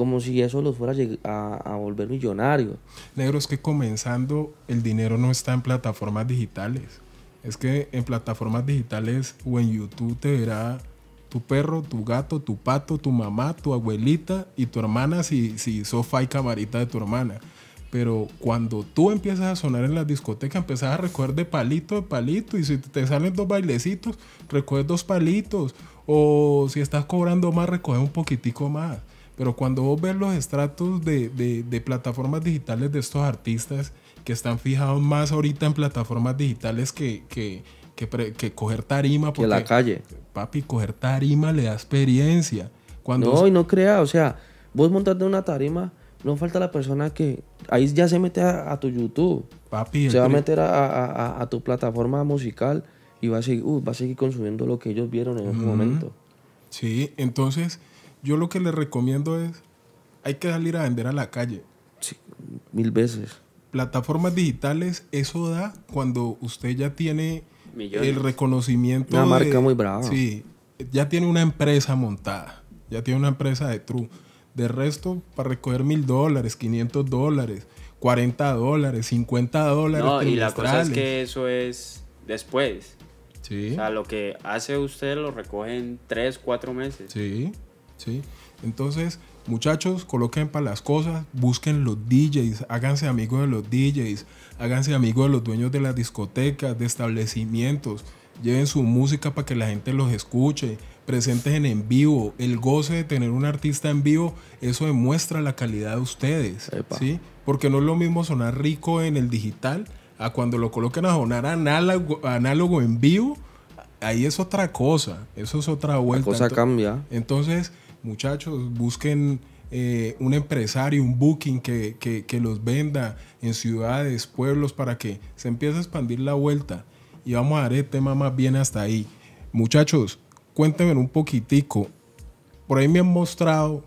como si eso los fuera a, a, volver millonarios. Negro, es que comenzando el dinero no está en plataformas digitales. Es que en plataformas digitales o en YouTube te verá tu perro, tu gato, tu pato, tu mamá, tu abuelita y tu hermana si, si sofá y camarita de tu hermana. Pero cuando tú empiezas a sonar en la discoteca, empiezas a recoger de palito de palito. Y si te salen dos bailecitos, recoges dos palitos. O si estás cobrando más, recoges un poquitico más. Pero cuando vos ves los estratos de, plataformas digitales de estos artistas que están fijados más ahorita en plataformas digitales que, coger tarima. Porque, la calle. Papi, coger tarima le da experiencia. Cuando no, y no crea, o sea, vos montarte una tarima, no falta la persona que ahí ya se mete a, tu YouTube. Papi, se va a meter a, tu plataforma musical y va a seguir, va a seguir consumiendo lo que ellos vieron en ese momento. Sí, entonces yo lo que le recomiendo es, hay que salir a vender a la calle. Sí, mil veces. Plataformas digitales, eso da cuando usted ya tiene el reconocimiento. Una marca muy brava. Sí, ya tiene una empresa montada, ya tiene una empresa de true. De resto, para recoger mil dólares, 500 dólares, 40 dólares, 50 dólares. No, y la cosa es que eso es después. Sí. O sea, lo que hace usted lo recogen en 3, 4 meses. Sí. Entonces, muchachos, coloquen para las cosas, busquen los DJs, háganse amigos de los DJs, háganse amigos de los dueños de las discotecas, de establecimientos, lleven su música para que la gente los escuche, presentes en vivo, el goce de tener un artista en vivo, eso demuestra la calidad de ustedes, ¿sí? Porque no es lo mismo sonar rico en el digital a cuando lo coloquen a sonar análogo, en vivo, ahí es otra cosa, eso es otra vuelta. cosa cambia. Entonces, muchachos, busquen eh, un empresario, un booking que, los venda en ciudades, pueblos, para que se empiece a expandir la vuelta. Y vamos a dar el tema más bien hasta ahí. Muchachos, cuéntenme un poquitico. Por ahí me han mostrado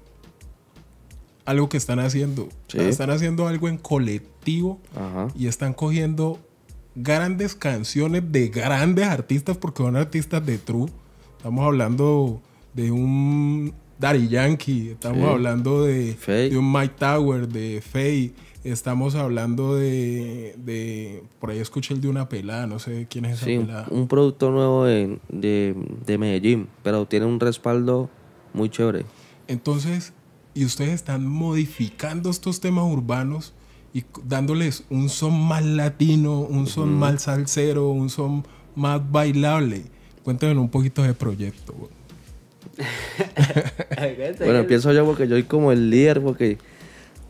algo que están haciendo. Están haciendo algo en colectivo y están cogiendo grandes canciones de grandes artistas, porque son artistas de true. Estamos hablando de un Daddy Yankee, estamos hablando de, de, un Mike Tower, de Faye, estamos hablando de, Por ahí escuché el de una pelada, no sé quién es esa sí, Un producto nuevo de, Medellín, pero tiene un respaldo muy chévere. Entonces, y ustedes están modificando estos temas urbanos y dándoles un son más latino, un son más salsero, un son más bailable. Cuéntenme un poquito de proyecto bueno, pienso yo porque yo soy como el líder, porque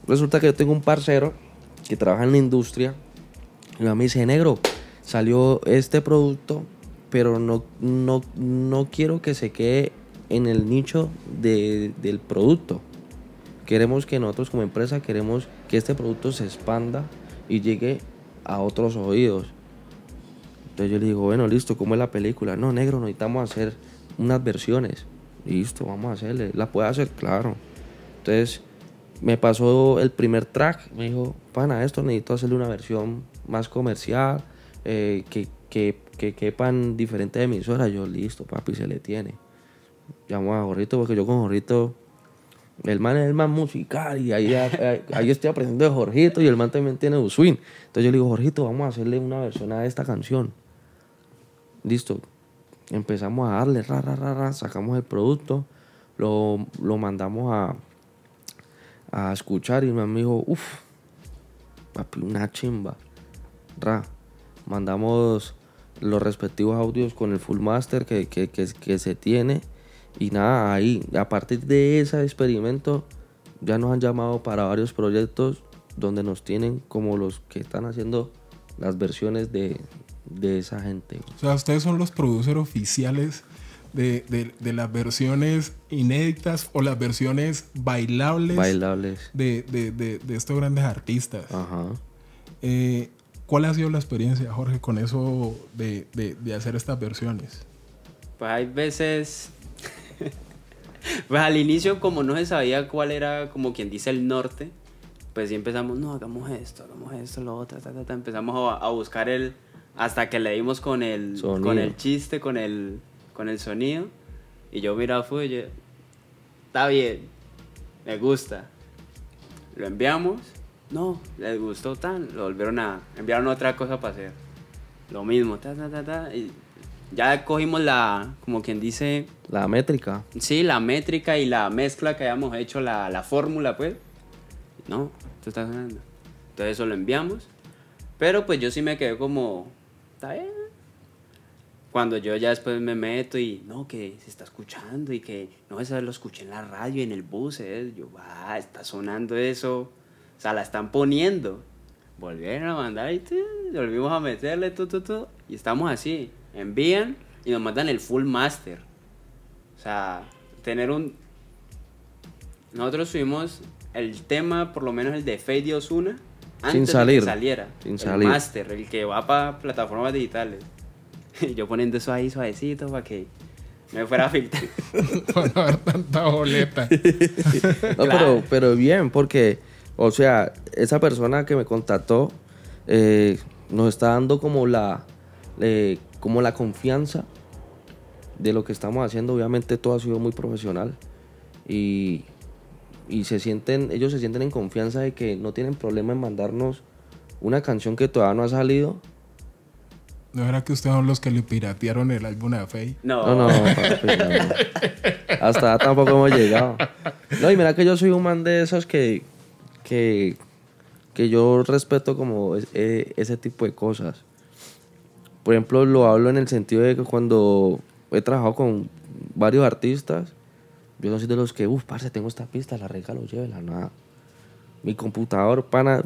resulta que yo tengo un parcero que trabaja en la industria y a me dice, negro, salió este producto, pero no, no, no quiero que se quede en el nicho del producto. Queremos que nosotros como empresa queremos que este producto se expanda y llegue a otros oídos. Entonces yo le digo, bueno, listo, ¿cómo es la película? No, negro, necesitamos hacer unas versiones listo, vamos a hacerle. La puede hacer, claro. Entonces, me pasó el primer track, me dijo, pana, esto necesito hacerle una versión más comercial, eh, que, que, que, quepan diferentes emisoras. Yo, listo, papi, se le tiene. Llamo a Jorrito, porque yo con Jorrito, el man es el más musical, y ahí, estoy aprendiendo de Jorgito, y el man también tiene un swing. Entonces yo le digo, Jorgito, vamos a hacerle una versión a esta canción. Listo, empezamos a darle, ra, ra, ra, ra sacamos el producto, lo, mandamos a, a, escuchar y mi amigo dijo, uff, una chimba, ra. Mandamos los respectivos audios con el full master que, que se tiene y nada, ahí, a partir de ese experimento, ya nos han llamado para varios proyectos donde nos tienen como los que están haciendo las versiones de, de esa gente. O sea, ustedes son los producers oficiales de, las versiones inéditas o las versiones bailables, bailables. De, estos grandes artistas. Ajá. Eh, ¿Cuál ha sido la experiencia, Jorge, con eso de, hacer estas versiones? Pues hay veces, [LAUGHS] pues al inicio como no se sabía cuál era como quien dice el norte, pues sí empezamos, no, hagamos esto, hagamos esto, lo otro, empezamos a buscar el, hasta que le dimos con el, con el chiste, con el, con el sonido. Y yo mira fue yo, está bien, me gusta. Lo enviamos, no, les gustó tan, lo volvieron a, enviaron otra cosa para hacer. Lo mismo, ta, ta, ta, ta. Y ya cogimos la, como quien dice... La métrica. Sí, la métrica y la mezcla que habíamos hecho, la, la fórmula, pues. No, tú estás hablando. Entonces eso lo enviamos. Pero pues yo sí me quedé como, cuando yo ya después me meto y no, que se está escuchando y que no, eso lo escuché en la radio y en el bus. ¿eh? Yo, ah, está sonando eso. O sea, la están poniendo. Volvieron a mandar y volvimos a meterle, todo todo Y estamos así. Envían y nos mandan el full master. O sea, tener un. Nosotros subimos el tema, por lo menos el de Fade sin salir. saliera. Sin el salir. el que va para plataformas digitales. [LAUGHS] Yo poniendo eso ahí suavecito para que me fuera a filtrar. [LAUGHS] haber tanta boleta. [LAUGHS] no, pero, pero bien, porque, o sea, esa persona que me contactó eh, nos está dando como la, eh, como la confianza de lo que estamos haciendo. Obviamente todo ha sido muy profesional. Y y se sienten, ellos se sienten en confianza de que no tienen problema en mandarnos una canción que todavía no ha salido. ¿No era que ustedes son los que le piratearon el álbum a Faye? No, no, no, Hasta tampoco hemos llegado. No, y mira que yo soy un man de esos que, que, que yo respeto como e, ese tipo de cosas. Por ejemplo, lo hablo en el sentido de que cuando he trabajado con varios artistas, yo soy de los que, uff, parce, tengo esta pista, la regalo, la nada. Mi computador, pana,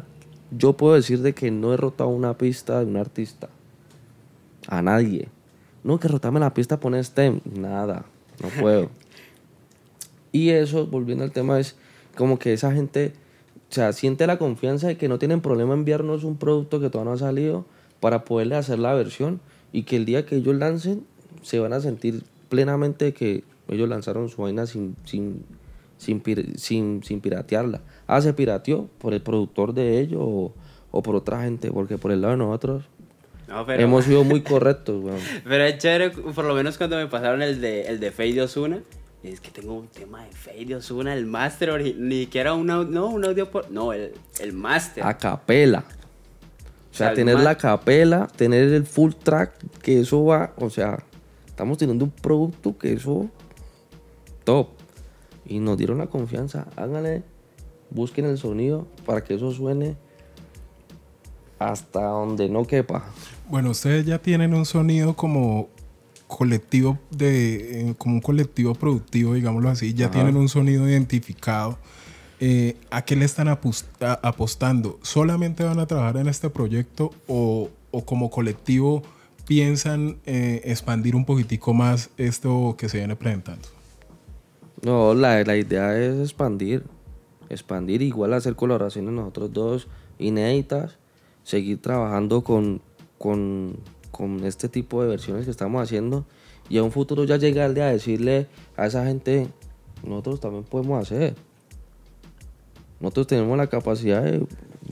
yo puedo decir de que no he rotado una pista de un artista. A nadie. No, que rotarme la pista, pone STEM. Nada, no puedo. [LAUGHS] y eso, volviendo al tema, es como que esa gente, o sea, siente la confianza de que no tienen problema enviarnos un producto que todavía no ha salido para poderle hacer la versión y que el día que ellos lancen se van a sentir plenamente que ellos lanzaron su vaina sin, sin, sin, piratearla. Ah, se pirateó por el productor de ellos o, por otra gente, porque por el lado de nosotros Hemos sido muy [LAUGHS] correctos, Pero es chévere, por lo menos cuando me pasaron el de, el de Fade Osuna. Es que tengo un tema de Fade Osuna, el master ni siquiera un audio, no, un audio por, no, el, el máster. A capela. sea, o sea tener la capela, tener el full track, que eso va, o sea, estamos teniendo un producto que eso y nos dieron la confianza, háganle, busquen el sonido para que eso suene hasta donde no quepa. Bueno, ustedes ya tienen un sonido como colectivo de eh, como un colectivo productivo, digámoslo así, ya tienen un sonido identificado. Eh, ¿A qué le están apostando? ¿Solamente van a trabajar en este proyecto o, como colectivo piensan eh, expandir un poquitico más esto que se viene presentando? No, la, idea es expandir. Expandir, igual hacer colaboraciones nosotros dos inéditas. Seguir trabajando con, con, este tipo de versiones que estamos haciendo. Y a un futuro ya llegarle a decirle a esa gente, nosotros también podemos hacer. Nosotros tenemos la capacidad de,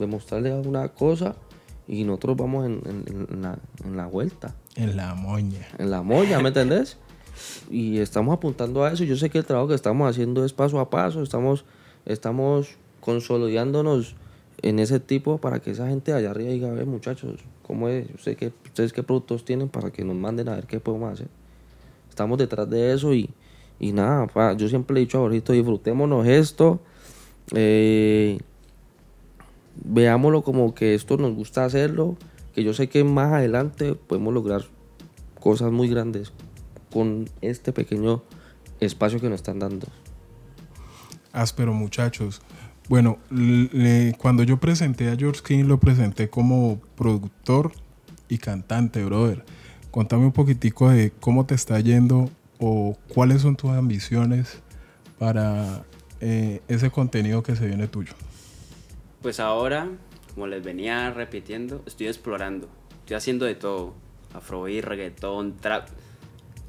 mostrarle alguna cosa y nosotros vamos en, la, en, la, vuelta. En la moña. En la moña, ¿me entendés? [LAUGHS] Y estamos apuntando a eso. Yo sé que el trabajo que estamos haciendo es paso a paso, estamos, estamos consolidándonos en ese tipo para que esa gente allá arriba diga, ve muchachos, ¿cómo es? ¿Ustedes qué, ¿Ustedes qué productos tienen para que nos manden a ver qué podemos hacer? Estamos detrás de eso y, nada, yo siempre he dicho ahorita, disfrutémonos esto, eh, veámoslo como que esto nos gusta hacerlo, que yo sé que más adelante podemos lograr cosas muy grandes con este pequeño espacio que nos están dando. Áspero, muchachos. Bueno, cuando yo presenté a George King, lo presenté como productor y cantante, brother. Contame un poquitico de cómo te está yendo o cuáles son tus ambiciones para eh, ese contenido que se viene tuyo. Pues ahora, como les venía repitiendo, estoy explorando, estoy haciendo de todo. Afrobeat, reggaetón, trap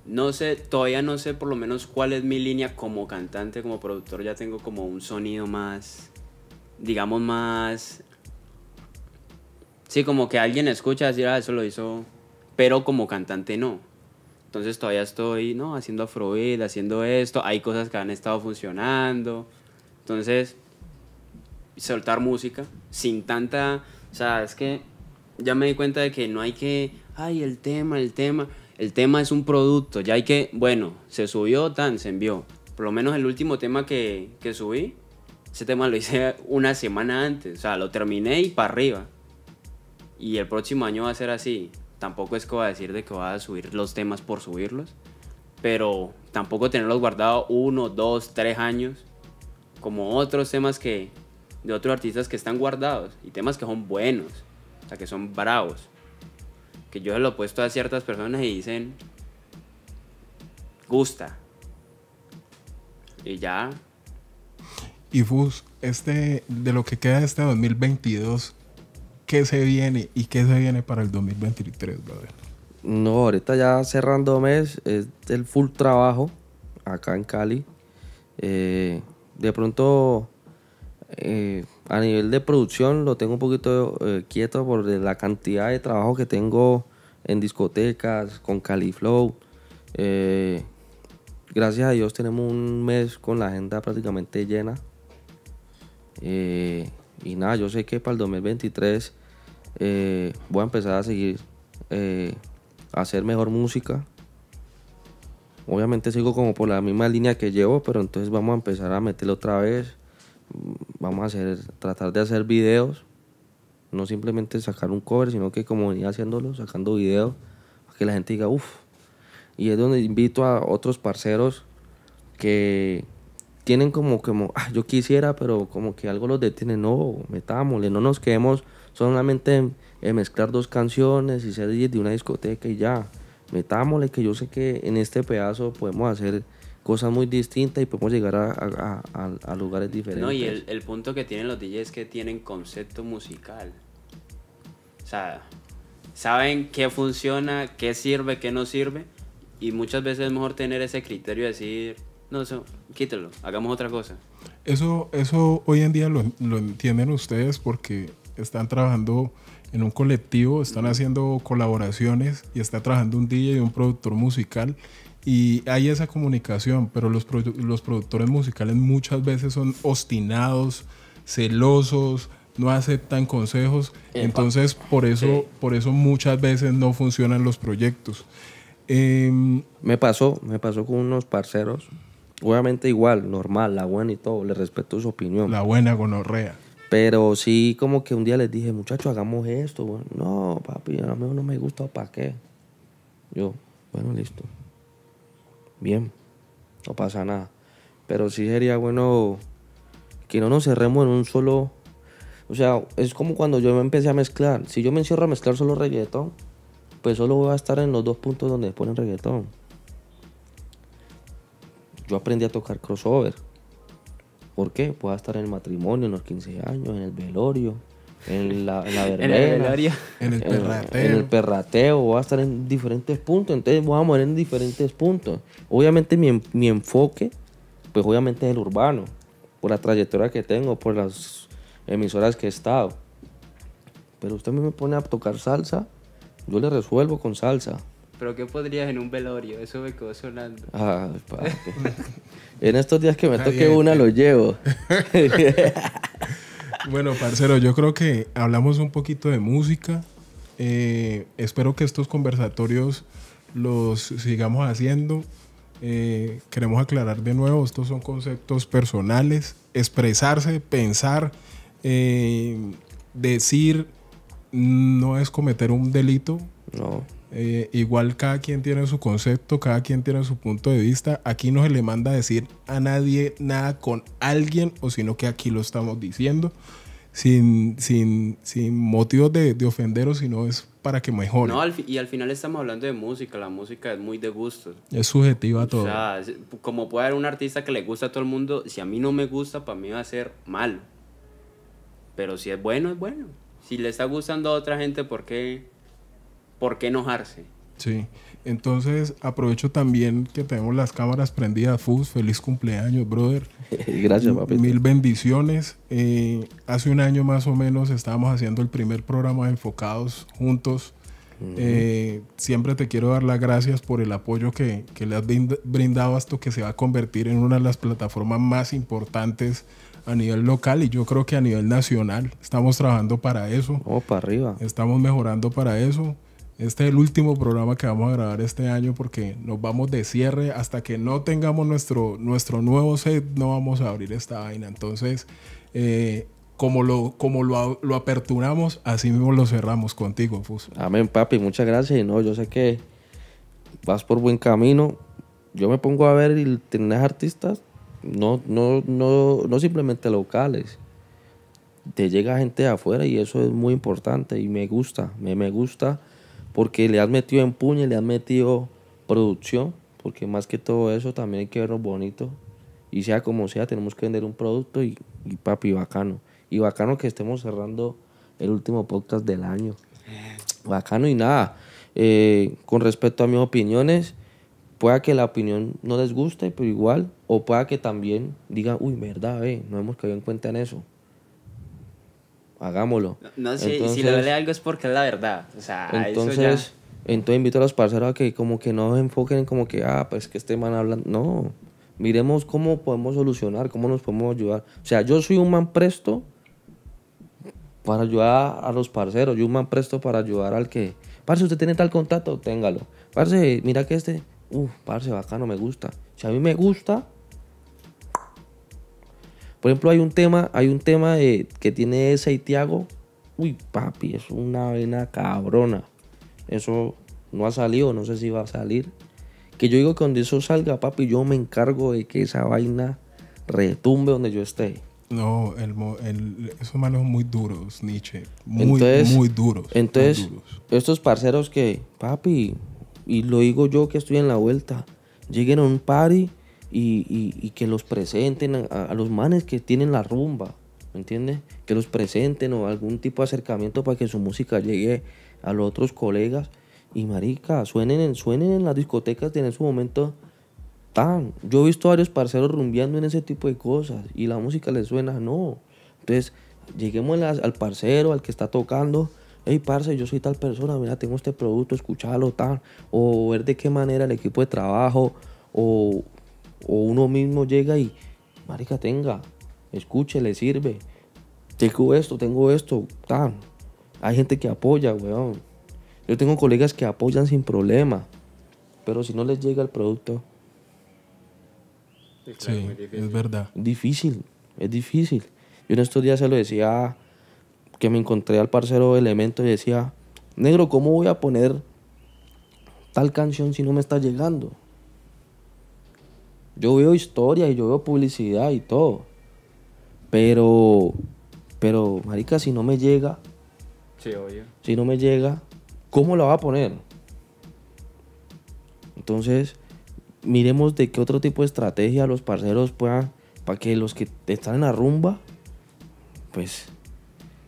no sé, todavía no sé por lo menos cuál es mi línea como cantante, como productor. Ya tengo como un sonido más, digamos más... Sí, como que alguien escucha decir, ah, eso lo hizo, pero como cantante no. Entonces todavía estoy, ¿no? Haciendo afrobeat, haciendo esto. Hay cosas que han estado funcionando. Entonces, soltar música sin tanta... O sea, es que ya me di cuenta de que no hay que, ay, el tema, el tema. El tema es un producto, ya hay que, bueno, se subió, tan, se envió. Por lo menos el último tema que, que subí, ese tema lo hice [LAUGHS] una semana antes, o sea, lo terminé y para arriba. Y el próximo año va a ser así. Tampoco es que va a decir de que va a subir los temas por subirlos, pero tampoco tenerlos guardados uno, dos, tres años, como otros temas que, de otros artistas que están guardados y temas que son buenos, o sea, que son bravos que yo se lo he puesto a ciertas personas y dicen, gusta. Y ya. Y Fus, este, de lo que queda de este 2022, ¿qué se viene y qué se viene para el 2023, brother? No, ahorita ya cerrando mes, es el full trabajo acá en Cali. Eh, de pronto, eh, a nivel de producción lo tengo un poquito eh, quieto por la cantidad de trabajo que tengo en discotecas, con Califlow. Eh, gracias a Dios tenemos un mes con la agenda prácticamente llena. Eh, y nada, yo sé que para el 2023 voy a empezar a seguir a hacer mejor música. Obviamente sigo como por la misma línea que llevo, pero entonces vamos a empezar a meterlo otra vez vamos a hacer, tratar de hacer videos, no simplemente sacar un cover, sino que como venía haciéndolo, sacando videos, para que la gente diga, uff. Y es donde invito a otros parceros que tienen como, como ah, yo quisiera, pero como que algo los detiene, no, metámosle, no nos quedemos solamente en, mezclar dos canciones y ser de una discoteca y ya, metámosle, que yo sé que en este pedazo podemos hacer cosas muy distintas y podemos llegar a, lugares diferentes. No, y el, punto que tienen los DJs es que tienen concepto musical. O sea, saben qué funciona, qué sirve, qué no sirve. Y muchas veces es mejor tener ese criterio y decir, no, sé, quítelo, hagamos otra cosa. Eso, eso hoy en día lo, lo entienden ustedes porque están trabajando en un colectivo, están haciendo colaboraciones y está trabajando un DJ y un productor musical y hay esa comunicación, pero los, los productores musicales muchas veces son obstinados, celosos, no aceptan consejos, entonces por eso, por eso muchas veces no funcionan los proyectos. Em, me pasó, me pasó con unos parceros, obviamente igual, normal, la buena y todo, le respeto su opinión. La buena gonorrea. Pero sí, como que un día les dije, muchachos, hagamos esto. no, papi, a mí no me gusta, ¿para qué? Yo, bueno, listo bien, no pasa nada. Pero sí sería bueno que no nos cerremos en un solo... O sea, es como cuando yo me empecé a mezclar. Si yo me encierro a mezclar solo reggaetón, pues solo voy a estar en los dos puntos donde ponen reggaetón. Yo aprendí a tocar crossover. ¿Por qué? Puedo estar en el matrimonio, en los 15 años, en el velorio, en la, en en, el perrateo. En, el perrateo, voy a estar en diferentes puntos, entonces voy a morir en diferentes puntos. Obviamente mi, enfoque, pues obviamente es el urbano, por la trayectoria que tengo, por las emisoras que he estado. Pero usted me pone a tocar salsa, yo le resuelvo con salsa. ¿Pero qué podrías en un velorio? Eso me quedó sonando. Ah, [LAUGHS] en estos días que me toque una, lo llevo. [LAUGHS] [LAUGHS] Bueno, parcero, yo creo que hablamos un poquito de música. Eh, espero que estos conversatorios los sigamos haciendo. Eh, queremos aclarar de nuevo, estos son conceptos personales, expresarse, pensar, eh, decir, no es cometer un delito. No. Eh, igual cada quien tiene su concepto, cada quien tiene su punto de vista. Aquí no se le manda a decir a nadie nada con alguien, o sino que aquí lo estamos diciendo, sin, sin, sin motivos de, de ofender, o sino es para que mejore. y al final estamos hablando de música, la música es muy de gusto. Es subjetiva todo. O sea, como puede haber un artista que le gusta a todo el mundo, si a mí no me gusta, para mí va a ser malo. Pero si es bueno, es bueno. Si le está gustando a otra gente, ¿por qué? ¿por qué enojarse? Sí. Entonces, aprovecho también que tenemos las cámaras prendidas. Fus, feliz cumpleaños, brother. [LAUGHS] Gracias, papi. Mil bendiciones. Eh, hace un año más o menos estábamos haciendo el primer programa de enfocados juntos. Mm. Eh, siempre te quiero dar las gracias por el apoyo que, que le has brindado a esto que se va a convertir en una de las plataformas más importantes a nivel local y yo creo que a nivel nacional. Estamos trabajando para eso. Oh, para arriba. Estamos mejorando para eso. Este es el último programa que vamos a grabar este año porque nos vamos de cierre. Hasta que no tengamos nuestro, nuestro nuevo set, no vamos a abrir esta vaina. Entonces, eh, como, lo, como lo, aperturamos, así mismo lo cerramos contigo, Fuso. Amén, papi. Muchas gracias. No, yo sé que vas por buen camino. Yo me pongo a ver y tienes artistas, no, no, simplemente locales te llega gente de afuera y eso es muy importante y me gusta, me, me gusta porque le has metido empuñe, le has metido producción, porque más que todo eso también hay que vernos bonito. Y sea como sea, tenemos que vender un producto y, papi, bacano. Y bacano que estemos cerrando el último podcast del año. Bacano y nada. Eh, con respecto a mis opiniones, pueda que la opinión no les guste, pero igual, o pueda que también digan, uy, verdad, eh, no hemos caído en cuenta en eso hagámoslo. No, si, le duele algo es porque es la verdad. entonces, entonces invito a los parceros a que como que no se enfoquen como que, ah, pues que este man habla No, miremos cómo podemos solucionar, cómo nos podemos ayudar. O sea, yo soy un man presto para ayudar a los parceros, yo un man presto para ayudar al que, parce, usted tiene tal contacto, téngalo. Parce, mira que este, Uf, parce, bacano, me gusta. Si a mí me gusta, por ejemplo, hay un tema, hay un tema que tiene Santiago. Uy, papi, es una vaina cabrona. Eso no ha salido, no sé si va a salir. Que yo digo que cuando eso salga, papi, yo me encargo de que esa vaina retumbe donde yo esté. No, esos manos muy duros, Nietzsche. Muy, muy duros. Entonces, estos parceros que, papi, y lo digo yo que estoy en la vuelta, lleguen a un party y, que los presenten a, los manes que tienen la rumba, ¿me entiendes? Que los presenten o algún tipo de acercamiento para que su música llegue a los otros colegas y marica, suenen en, suenen en las discotecas tienen en su momento tan. Yo he visto varios parceros rumbeando en ese tipo de cosas y la música les suena, no. Entonces, lleguemos al, parcero, al que está tocando, hey, parce, yo soy tal persona, mira, tengo este producto, escuchalo, tal, o ver de qué manera el equipo de trabajo, o o uno mismo llega y, marica, tenga, escuche, le sirve, tengo esto, tengo esto, tan. Hay gente que apoya, weón. Yo tengo colegas que apoyan sin problema, pero si no les llega el producto. Sí, es verdad. Difícil, es difícil. Yo en estos días se lo decía que me encontré al parcero de Elemento y decía, negro, ¿cómo voy a poner tal canción si no me está llegando? Yo veo historia y yo veo publicidad y todo. Pero, pero, marica, si no me llega. Sí, Si no me llega, ¿cómo la va a poner? Entonces, miremos de qué otro tipo de estrategia los parceros puedan. Para que los que están en la rumba, pues,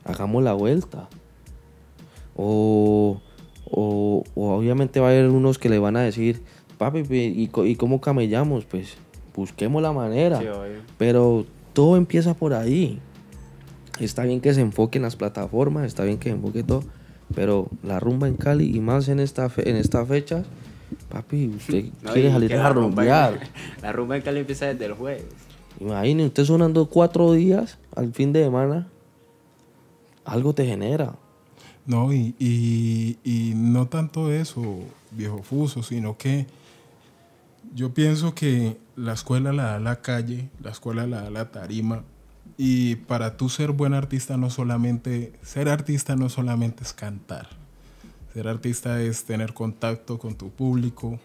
hagamos la vuelta. O, o, o obviamente va a haber unos que le van a decir papi, y, y cómo camellamos, pues busquemos la manera. pero todo empieza por ahí. Está bien que se enfoquen en las plataformas, está bien que se enfoque todo, pero la rumba en Cali y más en esta en estas fechas, papi, usted [LAUGHS] quiere salir a rumbear. [LAUGHS] La rumba en Cali empieza desde el jueves. Imagínese, usted sonando cuatro días al fin de semana, algo te genera. No, y, y no tanto eso, viejo Fuso, sino que yo pienso que la escuela la da la calle, la escuela la da la tarima. Y para tú ser buen artista no solamente, ser artista no solamente es cantar. Ser artista es tener contacto con tu público,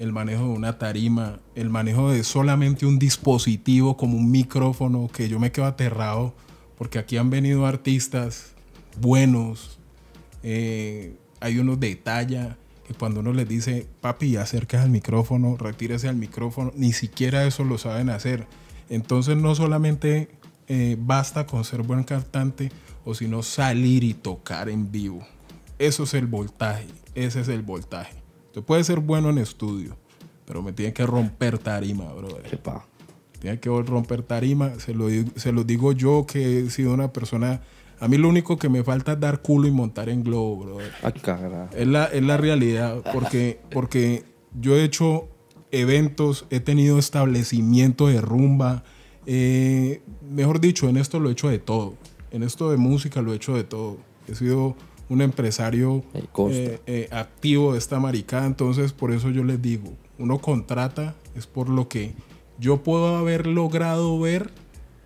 el manejo de una tarima, el manejo de solamente un dispositivo como un micrófono, que yo me quedo aterrado, porque aquí han venido artistas buenos, eh, hay unos de talla, que cuando uno les dice, papi, acerca al micrófono, retírese al micrófono, ni siquiera eso lo saben hacer. Entonces no solamente eh, basta con ser buen cantante o sino salir y tocar en vivo. Eso es el voltaje, ese es el voltaje. Usted puede ser bueno en estudio, pero me tiene que romper tarima, brother. Tiene que romper tarima, se lo, se lo digo yo que he sido una persona a mí lo único que me falta es dar culo y montar en globo, brother. Ah, es la, realidad, porque, porque yo he hecho eventos, he tenido establecimiento de rumba. Eh, mejor dicho, en esto lo he hecho de todo. En esto de música lo he hecho de todo. He sido un empresario eh, eh, activo de esta maricada. Entonces, por eso yo les digo, uno contrata es por lo que yo puedo haber logrado ver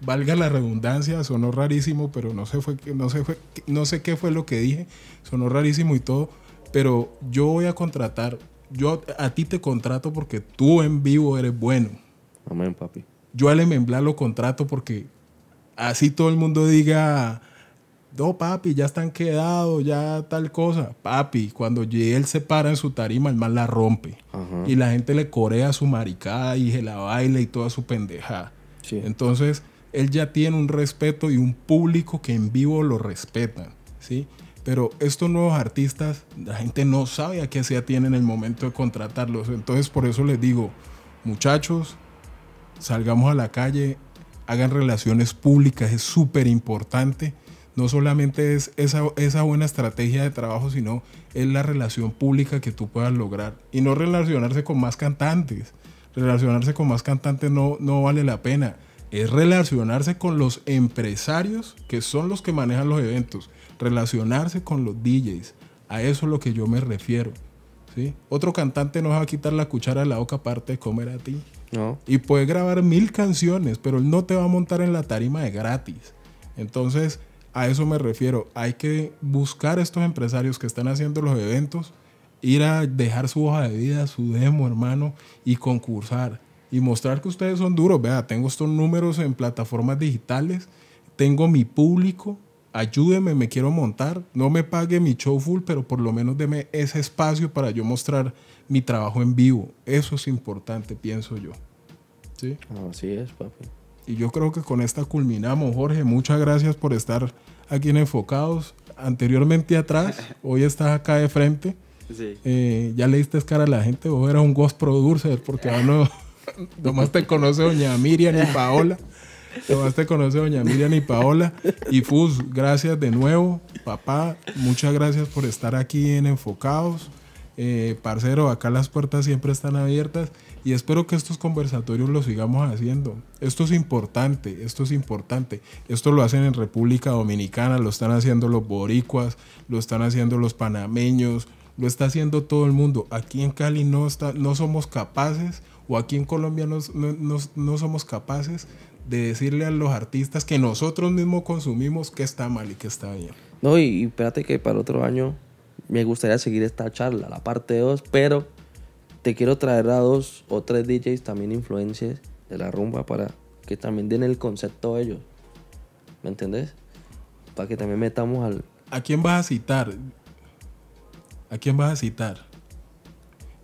valga la redundancia, sonó rarísimo, pero no sé, fue, no, sé fue, no sé qué fue lo que dije, sonó rarísimo y todo, pero yo voy a contratar, yo a ti te contrato porque tú en vivo eres bueno. Amén, papi. Yo al ememblar lo contrato porque así todo el mundo diga, no, papi, ya están quedados, ya tal cosa. Papi, cuando él se para en su tarima, el mal la rompe. Y la gente le corea su maricada y se la baila y toda su pendejada. Entonces, él ya tiene un respeto y un público que en vivo lo respeta, ¿sí? Pero estos nuevos artistas, la gente no sabe a qué se atiene en el momento de contratarlos. Entonces, por eso les digo, muchachos, salgamos a la calle, hagan relaciones públicas, es súper importante. No solamente es esa, buena estrategia de trabajo, sino es la relación pública que tú puedas lograr. Y no relacionarse con más cantantes. Relacionarse con más cantantes no, no vale la pena es relacionarse con los empresarios que son los que manejan los eventos, relacionarse con los DJs. A eso es lo que yo me refiero. ¿sí? Otro cantante no va a quitar la cuchara de la boca aparte de comer a ti. No. Y puede grabar mil canciones, pero él no te va a montar en la tarima de gratis. Entonces, a eso me refiero. Hay que buscar a estos empresarios que están haciendo los eventos, ir a dejar su hoja de vida, su demo, hermano, y concursar y mostrar que ustedes son duros. Vea, tengo estos números en plataformas digitales, tengo mi público, ayúdeme, me quiero montar, no me pague mi show full, pero por lo menos deme ese espacio para yo mostrar mi trabajo en vivo. Eso es importante, pienso yo. ¿Sí? Así es, papi. Y yo creo que con esta culminamos, Jorge. Muchas gracias por estar aquí en Enfocados. Anteriormente atrás, [LAUGHS] hoy estás acá de frente. Sí. Eh, ya le diste cara a la gente, vos eras un ghost producer porque ahora no... [LAUGHS] Nomás te conoce doña Miriam y Paola. Nomás te conoce doña Miriam y Paola. Y Fus, gracias de nuevo. Papá, muchas gracias por estar aquí en Enfocados. Eh, parcero, acá las puertas siempre están abiertas y espero que estos conversatorios los sigamos haciendo. Esto es importante, esto es importante. Esto lo hacen en República Dominicana, lo están haciendo los boricuas, lo están haciendo los panameños, lo está haciendo todo el mundo. Aquí en Cali no, está, no somos capaces o aquí en Colombia no, somos capaces de decirle a los artistas que nosotros mismos consumimos que está mal y que está bien. No, y, espérate que para otro año me gustaría seguir esta charla, la parte 2, pero te quiero traer a dos o tres DJs también influencias de la rumba para que también den el concepto a ellos. ¿Me entendés? Para que también metamos al... ¿A quién vas a citar? ¿A quién vas a citar?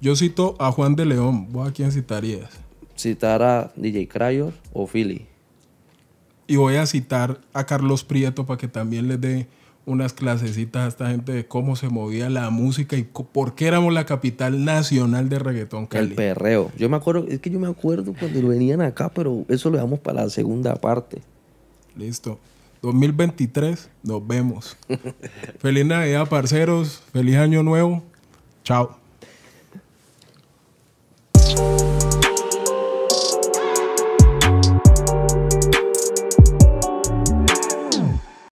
Yo cito a Juan de León. ¿Vos a quién citarías? Citar a DJ Cryo o Philly. Y voy a citar a Carlos Prieto para que también les dé unas clasecitas a esta gente de cómo se movía la música y por qué éramos la capital nacional de reggaetón Cali. El perreo. Yo me acuerdo, es que yo me acuerdo cuando venían acá, pero eso lo dejamos para la segunda parte. Listo. 2023, nos vemos. [LAUGHS] feliz Navidad, parceros. Feliz Año Nuevo. Chao. you.